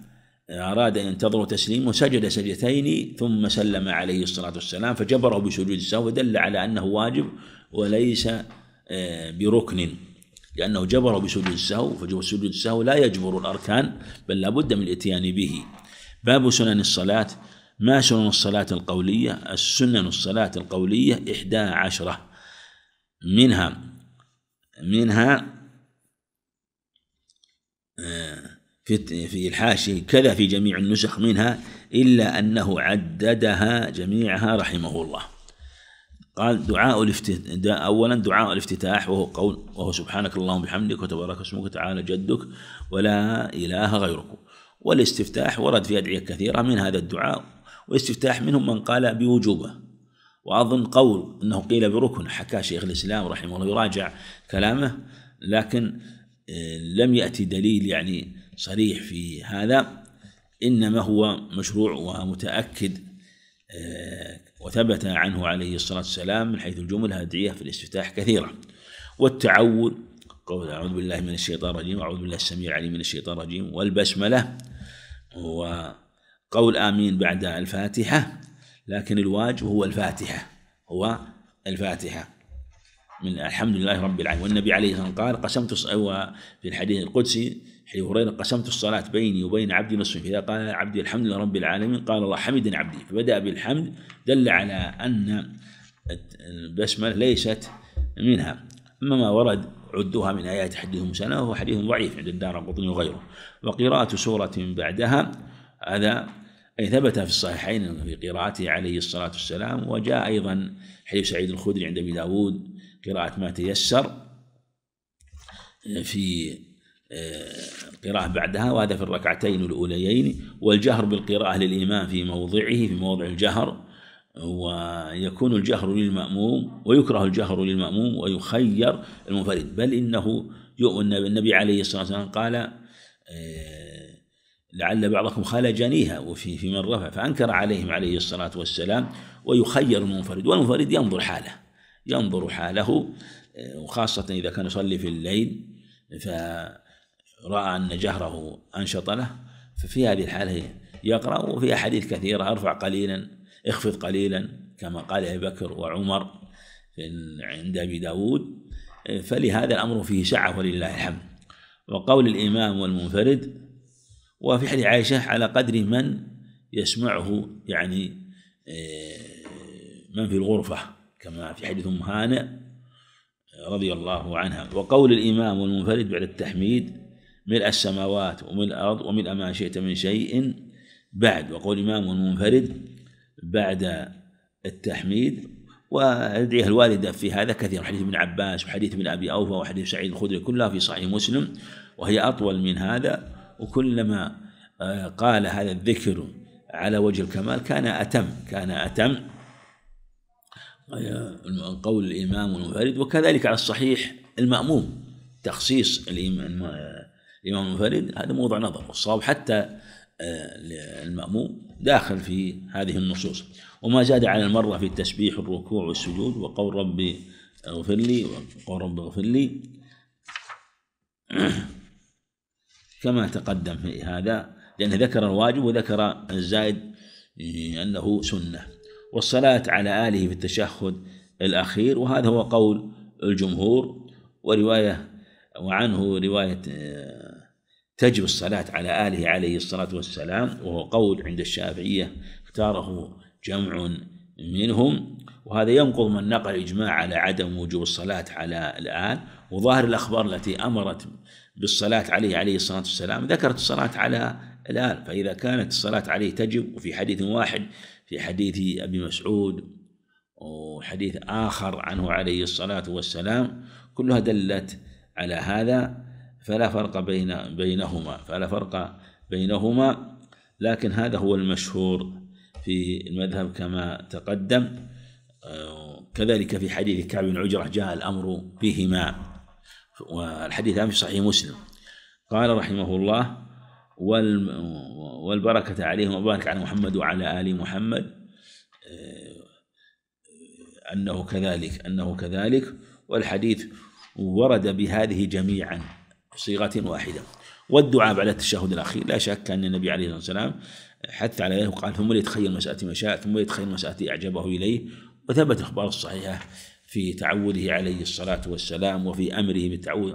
أراد أن ينتظر تسليمه سجد سجدتين ثم سلم عليه الصلاة والسلام فجبره بسجود السهو دل على أنه واجب وليس آه، بركن لأنه جبره بسجود السهو فسجود السهو لا يجبر الأركان بل لابد من الإتيان به باب سنن الصلاة ما سنن الصلاة القولية السنن الصلاة القولية إحدى عشرة منها منها آه في في الحاشي كذا في جميع النسخ منها إلا أنه عددها جميعها رحمه الله قال دعاء الافتتاح أولا دعاء الافتتاح وهو قول وهو سبحانك اللهم بحمدك وتبارك اسمك تعالى جدك ولا إله غيرك والاستفتاح ورد في أدعية كثيرة من هذا الدعاء والاستفتاح منهم من قال بوجوبه وأظن قول أنه قيل بركن حكى شيخ الإسلام رحمه الله يراجع كلامه لكن آه، لم يأتي دليل يعني صريح في هذا إنما هو مشروع ومتأكد آه، وثبت عنه عليه الصلاة والسلام من حيث الجمل أدعية في الاستفتاح كثيرة والتعوذ قول أعوذ بالله من الشيطان الرجيم أعوذ بالله السميع العليم من الشيطان الرجيم والبسملة وقول آمين بعد الفاتحة لكن الواجب هو الفاتحة هو الفاتحة من الحمد لله رب العالمين والنبي عليه الصلاة والسلام قال قسمت في الحديث القدسي حديث هريرة قسمت الصلاة بيني وبين عبدي نصف فإذا قال عبدي الحمد لله رب العالمين قال الله حمدا عبدي فبدأ بالحمد دل على أن البسملة ليست منها أما ما ورد عدوها من آيات حديث سنة وهو حديث ضعيف عند الدار القطني وغيره وقراءة سورة بعدها هذا أي ثبت في الصحيحين في قراءته عليه الصلاة والسلام وجاء أيضا حديث سعيد الخدري عند أبي داود قراءة ما تيسر في القراءة بعدها وهذا في الركعتين الأوليين والجهر بالقراءة للإمام في موضعه في موضع الجهر ويكون الجهر للمأموم ويكره الجهر للمأموم ويخير المنفرد بل إنه يؤمن النبي عليه الصلاة والسلام قال آه، لعل بعضكم خال جنيها وفي في من رفع فأنكر عليهم عليه الصلاة والسلام ويخير المنفرد والمنفرد ينظر حاله ينظر حاله آه، وخاصة إذا كان يصلي في الليل ف راى ان جهره انشط له ففي هذه الحاله يقرا وفي احاديث كثيره ارفع قليلا اخفض قليلا كما قال ابي بكر وعمر عند ابي داود فلهذا الامر فيه شعه ولله الحمد وقول الامام والمنفرد وفي حديث عائشه على قدر من يسمعه يعني من في الغرفه كما في حديث ام هانئ رضي الله عنها وقول الإمام والمنفرد بعد التحميد ملء السماوات وملء الأرض وملء ما شئت من شيء بعد وقول إمام منفرد بعد التحميد وأدعيه الوالدة في هذا كثير حديث ابن عباس وحديث ابن أبي أوفى وحديث سعيد الخدري كلها في صحيح مسلم وهي أطول من هذا وكلما آه، قال هذا الذكر على وجه الكمال كان أتم كان أتم آه، قول الإمام المنفرد وكذلك على الصحيح المأموم تخصيص الإمام المنفرد هذا موضع نظر والصواب حتى المأموم آه، داخل في هذه النصوص وما زاد على المرة في التسبيح والركوع والسجود وقول ربي اغفر لي وقول ربي اغفر لي كما تقدم في هذا لأنه ذكر الواجب وذكر الزائد أنه سنة والصلاة على آله في التشهد الأخير وهذا هو قول الجمهور ورواية وعنه رواية آه، تجب الصلاة على آله عليه الصلاة والسلام وهو قول عند الشافعية اختاره جمع منهم وهذا ينقض من نقل إجماع على عدم وجوب الصلاة على الآل وظاهر الأخبار التي أمرت بالصلاة عليه عليه الصلاة والسلام ذكرت الصلاة على الآل فإذا كانت الصلاة عليه تجب وفي حديث واحد في حديث أبي مسعود وحديث آخر عنه عليه الصلاة والسلام كلها دلت على هذا فلا فرق بين بينهما فلا فرق بينهما لكن هذا هو المشهور في المذهب كما تقدم آه، كذلك في حديث كعب بن عجرة جاء الأمر فيهما والحديث في صحيح مسلم قال رحمه الله والبركة عليهم وبارك على محمد وعلى آل محمد آه، أنه كذلك أنه كذلك والحديث ورد بهذه جميعا صيغة واحدة والدعاء بعد التشهد الأخير لا شك أن النبي عليه الصلاة والسلام حث على ذلك وقال ثم ليتخيل مسألتي ما شاء ثم ليتخيل مسألتي أعجبه إليه وثبت الأخبار الصحيحة في تعوده عليه الصلاة والسلام وفي أمره بالتعوذ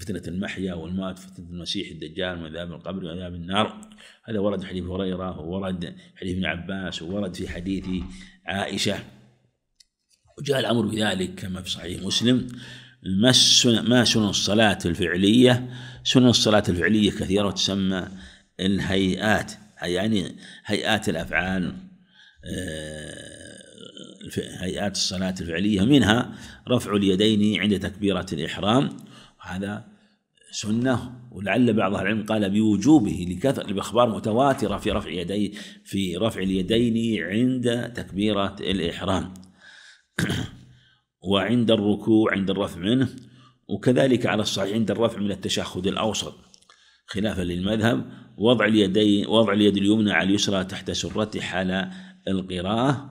فتنة المحيا والموت فتنة المسيح الدجال من القبر وعذاب النار هذا ورد في حديث هريرة وورد حديث ابن عباس وورد في حديث عائشة وجاء الأمر بذلك كما في صحيح مسلم ما ما سنن الصلاة الفعلية سنن الصلاة الفعلية كثيرة تسمى الهيئات يعني هيئات الأفعال آه، هيئات الصلاة الفعلية منها رفع اليدين عند تكبيرة الإحرام وهذا سنة ولعل بعض العلم قال بوجوبه لكثرة بأخبار متواترة في رفع يدي في رفع اليدين عند تكبيرة الإحرام وعند الركوع عند الرفع منه وكذلك على الصحيح عند الرفع من التشهد الأوسط خلافا للمذهب وضع اليدين وضع اليد اليمنى على اليسرى تحت سرته حال القراءة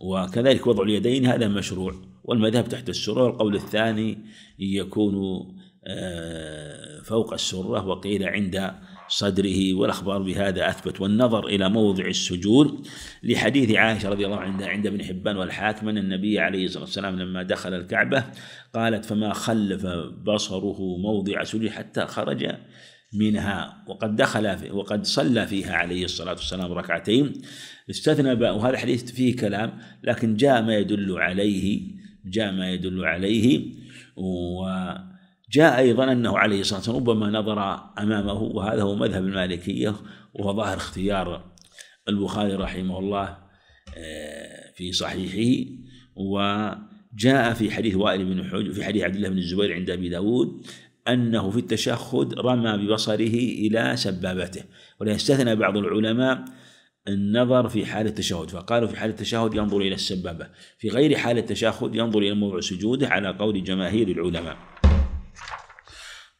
وكذلك وضع اليدين هذا مشروع والمذهب تحت السرة والقول الثاني يكون آه، فوق السرة وقيل عند صدره والأخبار بهذا أثبت والنظر إلى موضع السجود لحديث عائشة رضي الله عنها عند ابن حبان والحاكم أن النبي عليه الصلاة والسلام لما دخل الكعبة قالت فما خلف بصره موضع سجود حتى خرج منها وقد دخل في وقد صلى فيها عليه الصلاة والسلام ركعتين استثنى وهذا الحديث فيه كلام لكن جاء ما يدل عليه جاء ما يدل عليه و جاء أيضا أنه عليه الصلاة والسلام ربما نظر أمامه وهذا هو مذهب المالكية وهو ظاهر اختيار البخاري رحمه الله آه، في صحيحه وجاء في حديث وائل بن حج في حديث عبد الله بن الزبير عند أبي داود أنه في التشهد رمى ببصره إلى سبابته يستثنى بعض العلماء النظر في حال التشهد فقالوا في حال التشهد ينظر إلى السبابة في غير حال التشهد ينظر إلى موضع سجوده على قول جماهير العلماء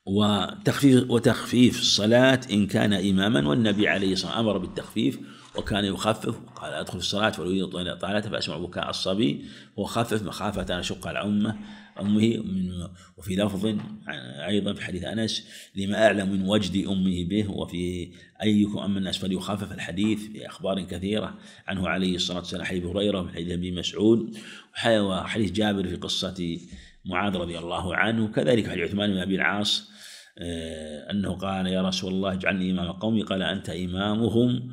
وتخفيف وتخفيف الصلاة إن كان إماما والنبي عليه الصلاة والسلام أمر بالتخفيف وكان يخفف قال أدخل الصلاة ولو طويل طالته فأسمع بكاء الصبي وخفف مخافة أن أشق على أمه أمه وفي لفظ أيضا في حديث أنس لما أعلم من وجد أمه به وفي أيكم أما الناس فليخفف الحديث في أخبار كثيرة عنه عليه الصلاة والسلام حديث هريرة وفي حديث أبي مسعود وحديث جابر في قصة معاذ رضي الله عنه كذلك حديث عثمان بن أبي العاص آه، أنه قال يا رسول الله اجعلني إمام قومي قال أنت إمامهم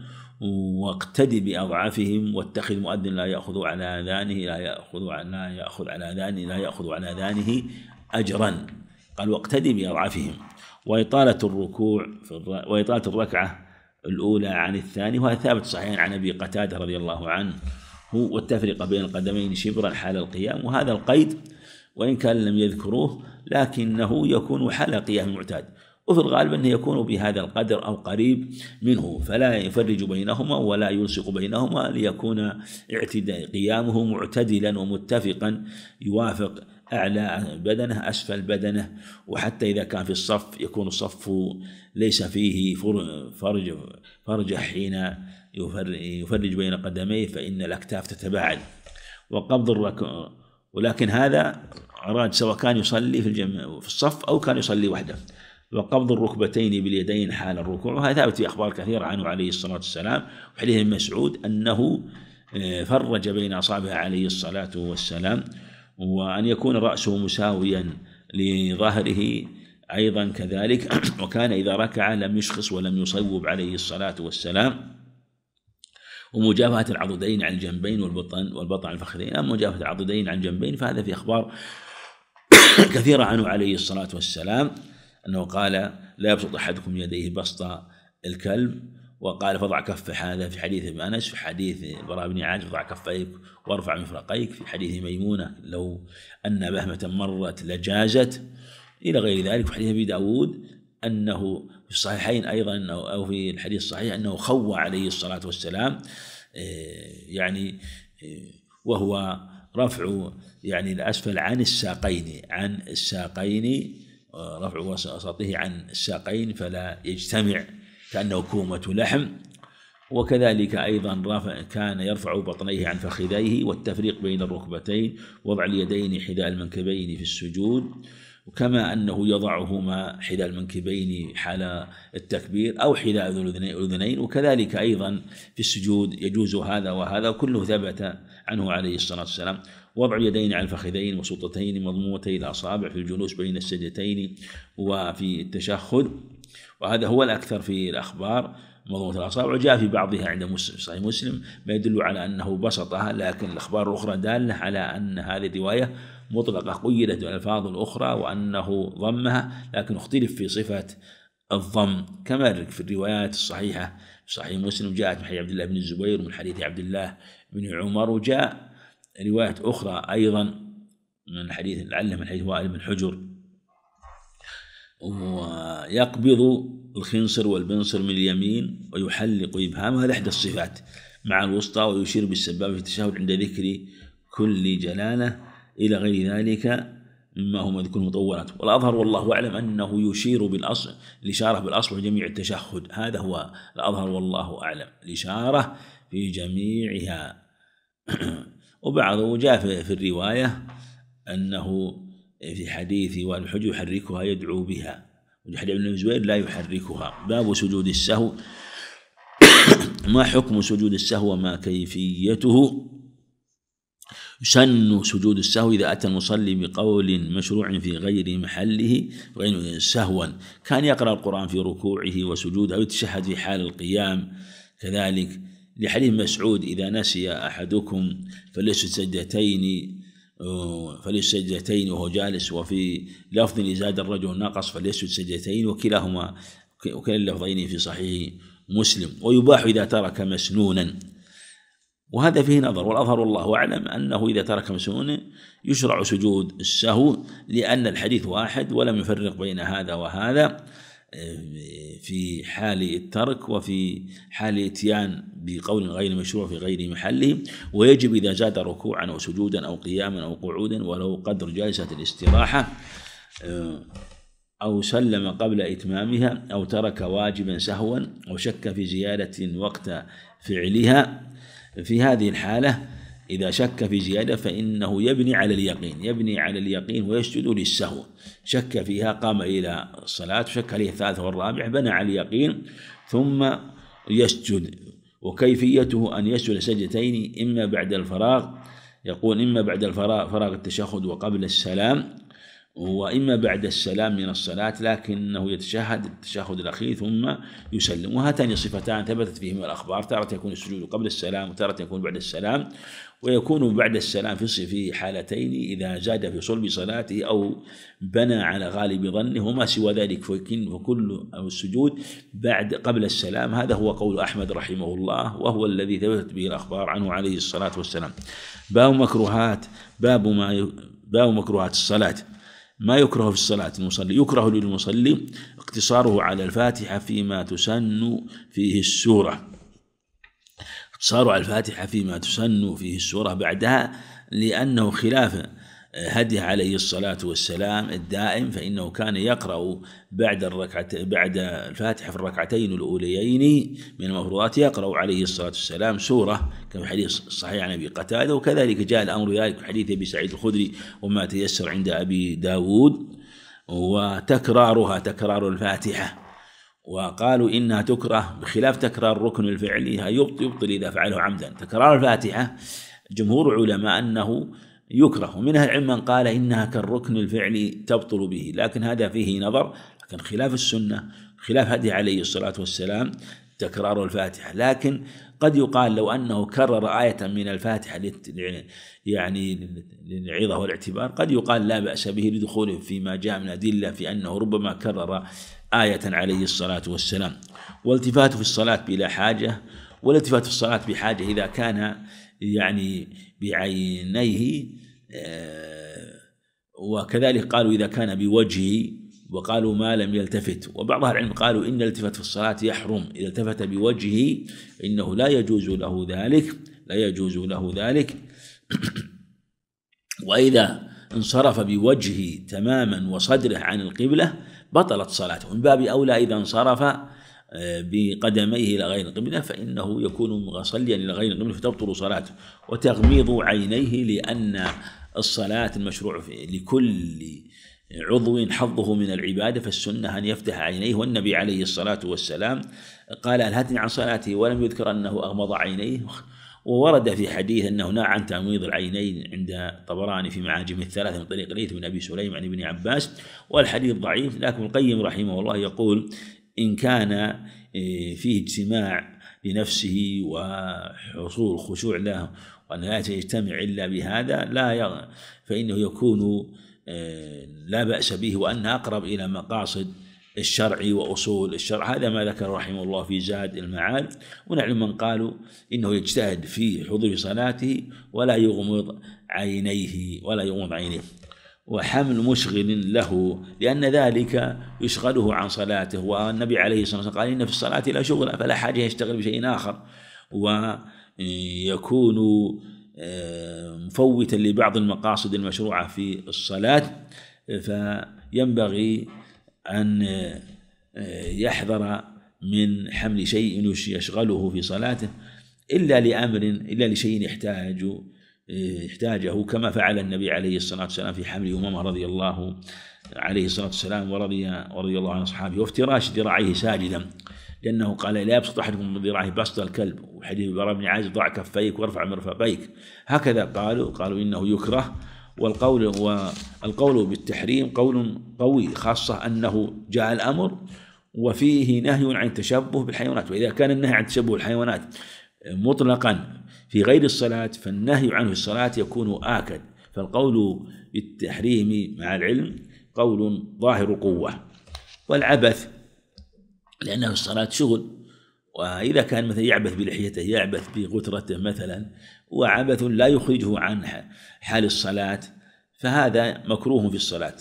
واقتدي بأضعافهم واتخذ مؤذن لا يأخذ على أذانه لا يأخذ لا يأخذ على أذانه لا يأخذ على أذانه أجرا قال واقتدي بأضعافهم وإطالة الركوع في وإطالة الركعة الأولى عن الثاني وهذا ثابت صحيح عن أبي قتادة رضي الله عنه والتفرقة بين القدمين شبرا حال القيام وهذا القيد وإن كان لم يذكروه لكنه يكون قيام المعتاد وفي الغالب أنه يكون بهذا القدر أو قريب منه فلا يفرج بينهما ولا يلصق بينهما ليكون اعتداء قيامه معتدلا ومتفقا يوافق أعلى بدنه أسفل بدنه وحتى إذا كان في الصف يكون الصف ليس فيه فرج فرجة حين يفرج بين قدميه فإن الأكتاف تتباعد وقبض ولكن هذا أراد سواء كان يصلي في, الجم... في الصف أو كان يصلي وحده وقبض الركبتين باليدين حال الركوع وهذا ثابت في أخبار كثيرة عنه عليه الصلاة والسلام وحديث ابن مسعود أنه آه، فرج بين أصابعه عليه الصلاة والسلام وأن يكون رأسه مساويا لظهره أيضا كذلك وكان إذا ركع لم يشخص ولم يصوب عليه الصلاة والسلام ومجافهة العضدين عن الجنبين والبطن والبطن عن الفخذين أما مجافهة العضدين عن الجنبين فهذا في أخبار كثيرة عنه عليه الصلاة والسلام أنه قال لا يبسط أحدكم يديه بسط الكلب وقال فضع كفه هذا في حديث ابن انس في حديث براء بن عاج فضع كفيك وارفع مفرقيك في حديث ميمونه لو ان بهمه مرت لجازت الى غير ذلك في حديث ابي داود أنه في الصحيحين أيضا أو في الحديث الصحيح أنه خوى عليه الصلاة والسلام آه، يعني آه، وهو رفع يعني الأسفل عن الساقين عن الساقين آه، رفع وسطه عن الساقين فلا يجتمع كأنه كومة لحم وكذلك أيضا رفع كان يرفع بطنيه عن فخذيه والتفريق بين الركبتين وضع اليدين حذاء المنكبين في السجود وكما أنه يضعهما حذاء المنكبين حال التكبير أو حذاء الأذنين وكذلك أيضا في السجود يجوز هذا وهذا كله ثبت عنه عليه الصلاة والسلام وضع اليدين على الفخذين وسلطتين مضمومتي الأصابع في الجلوس بين السجدتين وفي التشهد وهذا هو الأكثر في الأخبار منظومة الأصابع وجاء في بعضها عند مسلم صحيح مسلم ما يدل على أنه بسطها لكن الأخبار الأخرى دالة على أن هذه الرواية مطلقة قيدت بألفاظ الأخرى وأنه ضمها لكن اختلف في صفة الضم كما في الروايات الصحيحة في صحيح مسلم جاءت من حديث عبد الله بن الزبير ومن حديث عبد الله بن عمر وجاء رواية أخرى أيضا من حديث لعله من حديث وائل بن حجر ويقبض الخنصر والبنصر من اليمين ويحلق إبهام هذا إحدى الصفات مع الوسطى ويشير بالسبابة في التشهد عند ذكر كل جلالة إلى غير ذلك مما هو مذكور مطولات والأظهر والله أعلم أنه يشير بالأصل الإشارة بالأصل في جميع التشهد هذا هو الأظهر والله أعلم الإشارة في جميعها وبعضه جاء في الرواية أنه في حديث والحج يحركها يدعو بها وحديث ابن الزبير لا يحركها باب سجود السهو ما حكم سجود السهو وما كيفيته يسن سجود السهو إذا أتى المصلي بقول مشروع في غير محله غير سهوا كان يقرأ القرآن في ركوعه وسجوده أو يتشهد في حال القيام كذلك لحديث مسعود إذا نسي أحدكم فليس سجدتين فليس سجدتين وهو جالس وفي لفظ زاد الرجل نقص فليس سجدتين وكلاهما وكلا اللفظين في صحيح مسلم ويباح إذا ترك مسنونا وهذا فيه نظر والأظهر والله أعلم أنه إذا ترك مسنون يشرع سجود السهو لأن الحديث واحد ولم يفرق بين هذا وهذا آه، في حال الترك وفي حال اتيان بقول غير مشروع في غير محله ويجب إذا زاد ركوعا أو سجودا أو قياما أو قعودا ولو قدر جلسة الاستراحة آه، أو سلم قبل إتمامها أو ترك واجبا سهوا أو شك في زيادة وقت فعلها في هذه الحالة إذا شك في زيادة فإنه يبني على اليقين يبني على اليقين ويسجد للسهو شك فيها قام إلى الصلاة شك عليه الثالثة والرابعة بنى على اليقين ثم يسجد وكيفيته أن يسجد سجدتين إما بعد الفراغ يقول إما بعد الفراغ فراغ التشهد وقبل السلام وإما بعد السلام من الصلاة لكنه يتشهد التشهد الأخير ثم يسلم وهاتان صفتان ثبتت فيهما الأخبار تارة يكون السجود قبل السلام وتارة يكون بعد السلام ويكون بعد السلام في في حالتين إذا زاد في صلب صلاته أو بنى على غالب ظنه وما سوى ذلك فكل وكل السجود بعد قبل السلام هذا هو قول أحمد رحمه الله وهو الذي ثبتت به الأخبار عنه عليه الصلاة والسلام باب مكروهات باب ما باب مكروهات الصلاة ما يكره في الصلاة المصلي يكره للمصلي اقتصاره على الفاتحة فيما تسن فيه السورة اقتصاره على الفاتحة فيما تسن فيه السورة بعدها لأنه خلاف هدي عليه الصلاة والسلام الدائم فإنه كان يقرأ بعد الركعة بعد الفاتحة في الركعتين الأوليين من المفروضات يقرأ عليه الصلاة والسلام سورة كما في حديث صحيح عن أبي قتادة وكذلك جاء الأمر ذلك في حديث أبي سعيد الخدري وما تيسر عند أبي داود وتكرارها تكرار الفاتحة وقالوا إنها تكره بخلاف تكرار ركن الفعل يبطل إذا فعله عمدا تكرار الفاتحة جمهور علماء أنه يكره ومنها العلم من قال إنها كالركن الفعلي تبطل به لكن هذا فيه نظر لكن خلاف السنة خلاف هدي عليه الصلاة والسلام تكرار الفاتحة لكن قد يقال لو أنه كرر آية من الفاتحة يعني للعظة والاعتبار قد يقال لا بأس به لدخوله فيما جاء من أدلة في أنه ربما كرر آية عليه الصلاة والسلام والتفات في الصلاة بلا حاجة والالتفات في الصلاة بحاجة إذا كان يعني بعينيه آه، وكذلك قالوا إذا كان بوجهي وقالوا ما لم يلتفت وبعض أهل العلم قالوا إن الالتفات في الصلاة يحرم إذا التفت بوجهه إنه لا يجوز له ذلك لا يجوز له ذلك وإذا انصرف بوجهه تماما وصدره عن القبلة بطلت صلاته من باب أولى إذا انصرف آه، بقدميه إلى غير القبلة فإنه يكون مصليا إلى غير القبلة فتبطل صلاته وتغميض عينيه لأن الصلاة المشروع لكل عضو حظه من العبادة فالسنة أن يفتح عينيه والنبي عليه الصلاة والسلام قال ألهتني عن صلاته ولم يذكر أنه أغمض عينيه وورد في حديث أنه نهى عن تغميض العينين عند طبراني في معاجم الثلاثة من طريق ليث بن أبي سليم عن ابن عباس والحديث ضعيف لكن القيم رحمه الله يقول إن كان إيه، فيه اجتماع لنفسه وحصول خشوع له وأن لا تجتمع إلا بهذا لا يغ... فإنه يكون آه، لا بأس به وأنه أقرب إلى مقاصد الشرع وأصول الشرع هذا ما ذكر رحمه الله في زاد المعاد ونعلم من قالوا إنه يجتهد في حضور صلاته ولا يغمض عينيه ولا يغمض عينيه وحمل مشغل له لأن ذلك يشغله عن صلاته والنبي عليه الصلاة والسلام قال إن في الصلاة لا شغل فلا حاجة يشتغل بشيء آخر و يكون آه، مفوتا لبعض المقاصد المشروعة في الصلاة فينبغي أن آه، يحذر من حمل شيء يشغله في صلاته إلا لأمر إلا لشيء يحتاج احتاجه آه، كما فعل النبي عليه الصلاة والسلام في حمل أمامة رضي الله عليه الصلاة والسلام ورضي, ورضي الله عن أصحابه وافتراش ذراعيه ساجدا لأنه قال لا يبسط أحدكم ذراعه بسط الكلب وحديث براء بن عازب ضع كفيك وارفع مرفقيك هكذا قالوا قالوا إنه يكره والقول والقول بالتحريم قول قوي خاصة أنه جاء الأمر وفيه نهي عن التشبه بالحيوانات وإذا كان النهي عن التشبه بالحيوانات مطلقا في غير الصلاة فالنهي عنه في الصلاة يكون آكد فالقول بالتحريم مع العلم قول ظاهر قوة والعبث لأنه الصلاة شغل وإذا كان مثلا يعبث بلحيته يعبث بغترته مثلا وعبث لا يخرجه عن حال الصلاة فهذا مكروه في الصلاة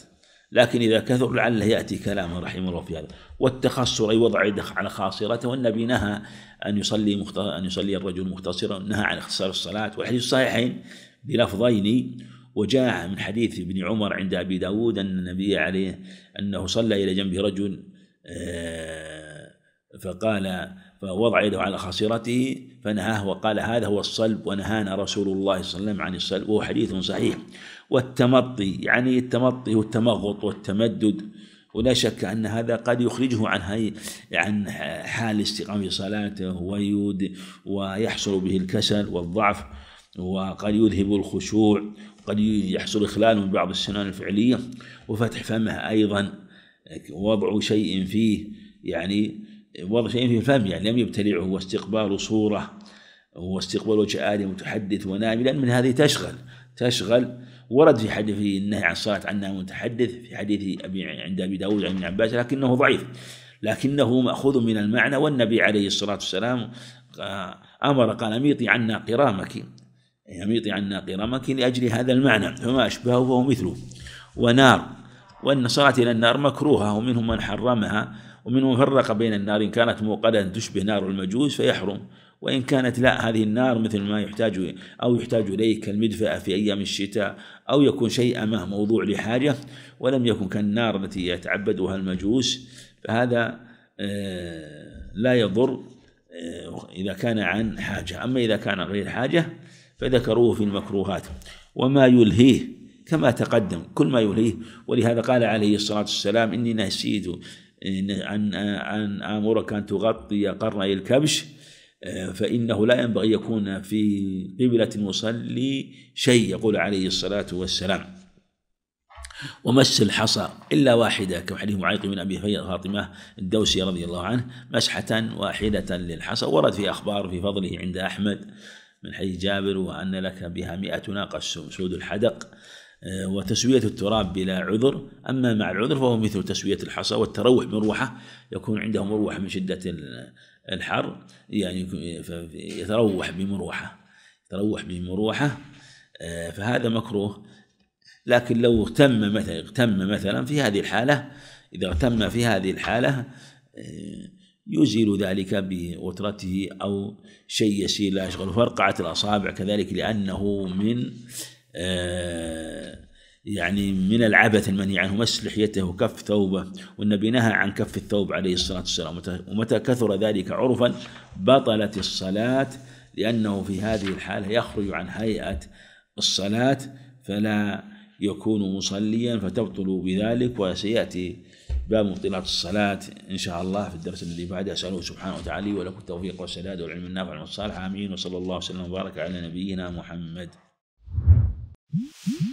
لكن إذا كثر لعله يأتي كلامه رحمه الله في هذا والتخصر أي وضع يده على خاصرته والنبي نهى أن يصلي أن يصلي الرجل مختصرا نهى عن اختصار الصلاة والحديث الصحيحين بلفظين وجاء من حديث ابن عمر عند أبي داود أن النبي عليه أنه صلى إلى جنبه رجل آه فقال فوضع يده على خصيرته فنهاه وقال هذا هو الصلب ونهانا رسول الله صلى الله عليه وسلم عن الصلب وهو حديث صحيح والتمطي يعني التمطي والتمغط والتمدد ولا شك أن هذا قد يخرجه عن هي عن حال استقامة صلاته ويود ويحصل به الكسل والضعف وقد يذهب الخشوع قد يحصل إخلال من بعض السنن الفعلية وفتح فمه أيضا وضع شيء فيه يعني وضع شيء في الفم يعني لم يبتلعه هو استقبال صورة هو استقبال وجه آدم متحدث ونائم لأن من هذه تشغل تشغل ورد في حديث النهي عن الصلاة عنها متحدث في حديث أبي عند أبي داود عن ابن عباس لكنه ضعيف لكنه مأخوذ من المعنى والنبي عليه الصلاة والسلام أمر قال أميطي عنا قرامك إيه، أميطي عنا قرامك لأجل هذا المعنى فما أشبهه فهو مثله ونار وأن صلاة إلى النار مكروهة ومنهم من حرمها ومن فرق بين النار إن كانت موقدة تشبه نار المجوس فيحرم وإن كانت لا هذه النار مثل ما يحتاج أو يحتاج إليه كالمدفأة في أيام الشتاء أو يكون شيء ما موضوع لحاجة ولم يكن كالنار التي يتعبدها المجوس فهذا آه، لا يضر آه، إذا كان عن حاجة أما إذا كان غير حاجة فذكروه في المكروهات وما يلهيه كما تقدم كل ما يلهيه ولهذا قال عليه الصلاة والسلام إني نسيت عن عن آمورة كانت تغطي قرني الكبش آه، فإنه لا ينبغي يكون في قبلة المصلي شيء يقول عليه الصلاة والسلام ومس الحصى إلا واحدة كما حديث معيق بن أبي فاطمة الدوسي رضي الله عنه مسحة واحدة للحصى ورد في أخبار في فضله عند أحمد من حديث جابر وأن لك بها مئة ناقة سود الحدق آه، وتسوية التراب بلا عذر أما مع العذر فهو مثل تسوية الحصى والتروح بمروحة يكون عندهم مروحة من شدة الحر يعني يتروح بمروحة يتروح بمروحة آه، فهذا مكروه لكن لو اغتم مثلا اغتم مثلا في هذه الحالة إذا اغتم في هذه الحالة آه، يزيل ذلك بوترته أو شيء يسير لا يشغل فرقعة الأصابع كذلك لأنه من آه، يعني من العبث المنيع عنه مس لحيته كف ثوبه والنبي نهى عن كف الثوب عليه الصلاة والسلام ومتى كثر ذلك عرفا بطلت الصلاة لأنه في هذه الحالة يخرج عن هيئة الصلاة فلا يكون مصليا فتبطل بذلك وسيأتي باب مبطلات الصلاة إن شاء الله في الدرس الذي بعده أسأله سبحانه وتعالى ولكم التوفيق والسداد والعلم النافع والصالح آمين وصلى الله وسلم وبارك على نبينا محمد Mm-hmm.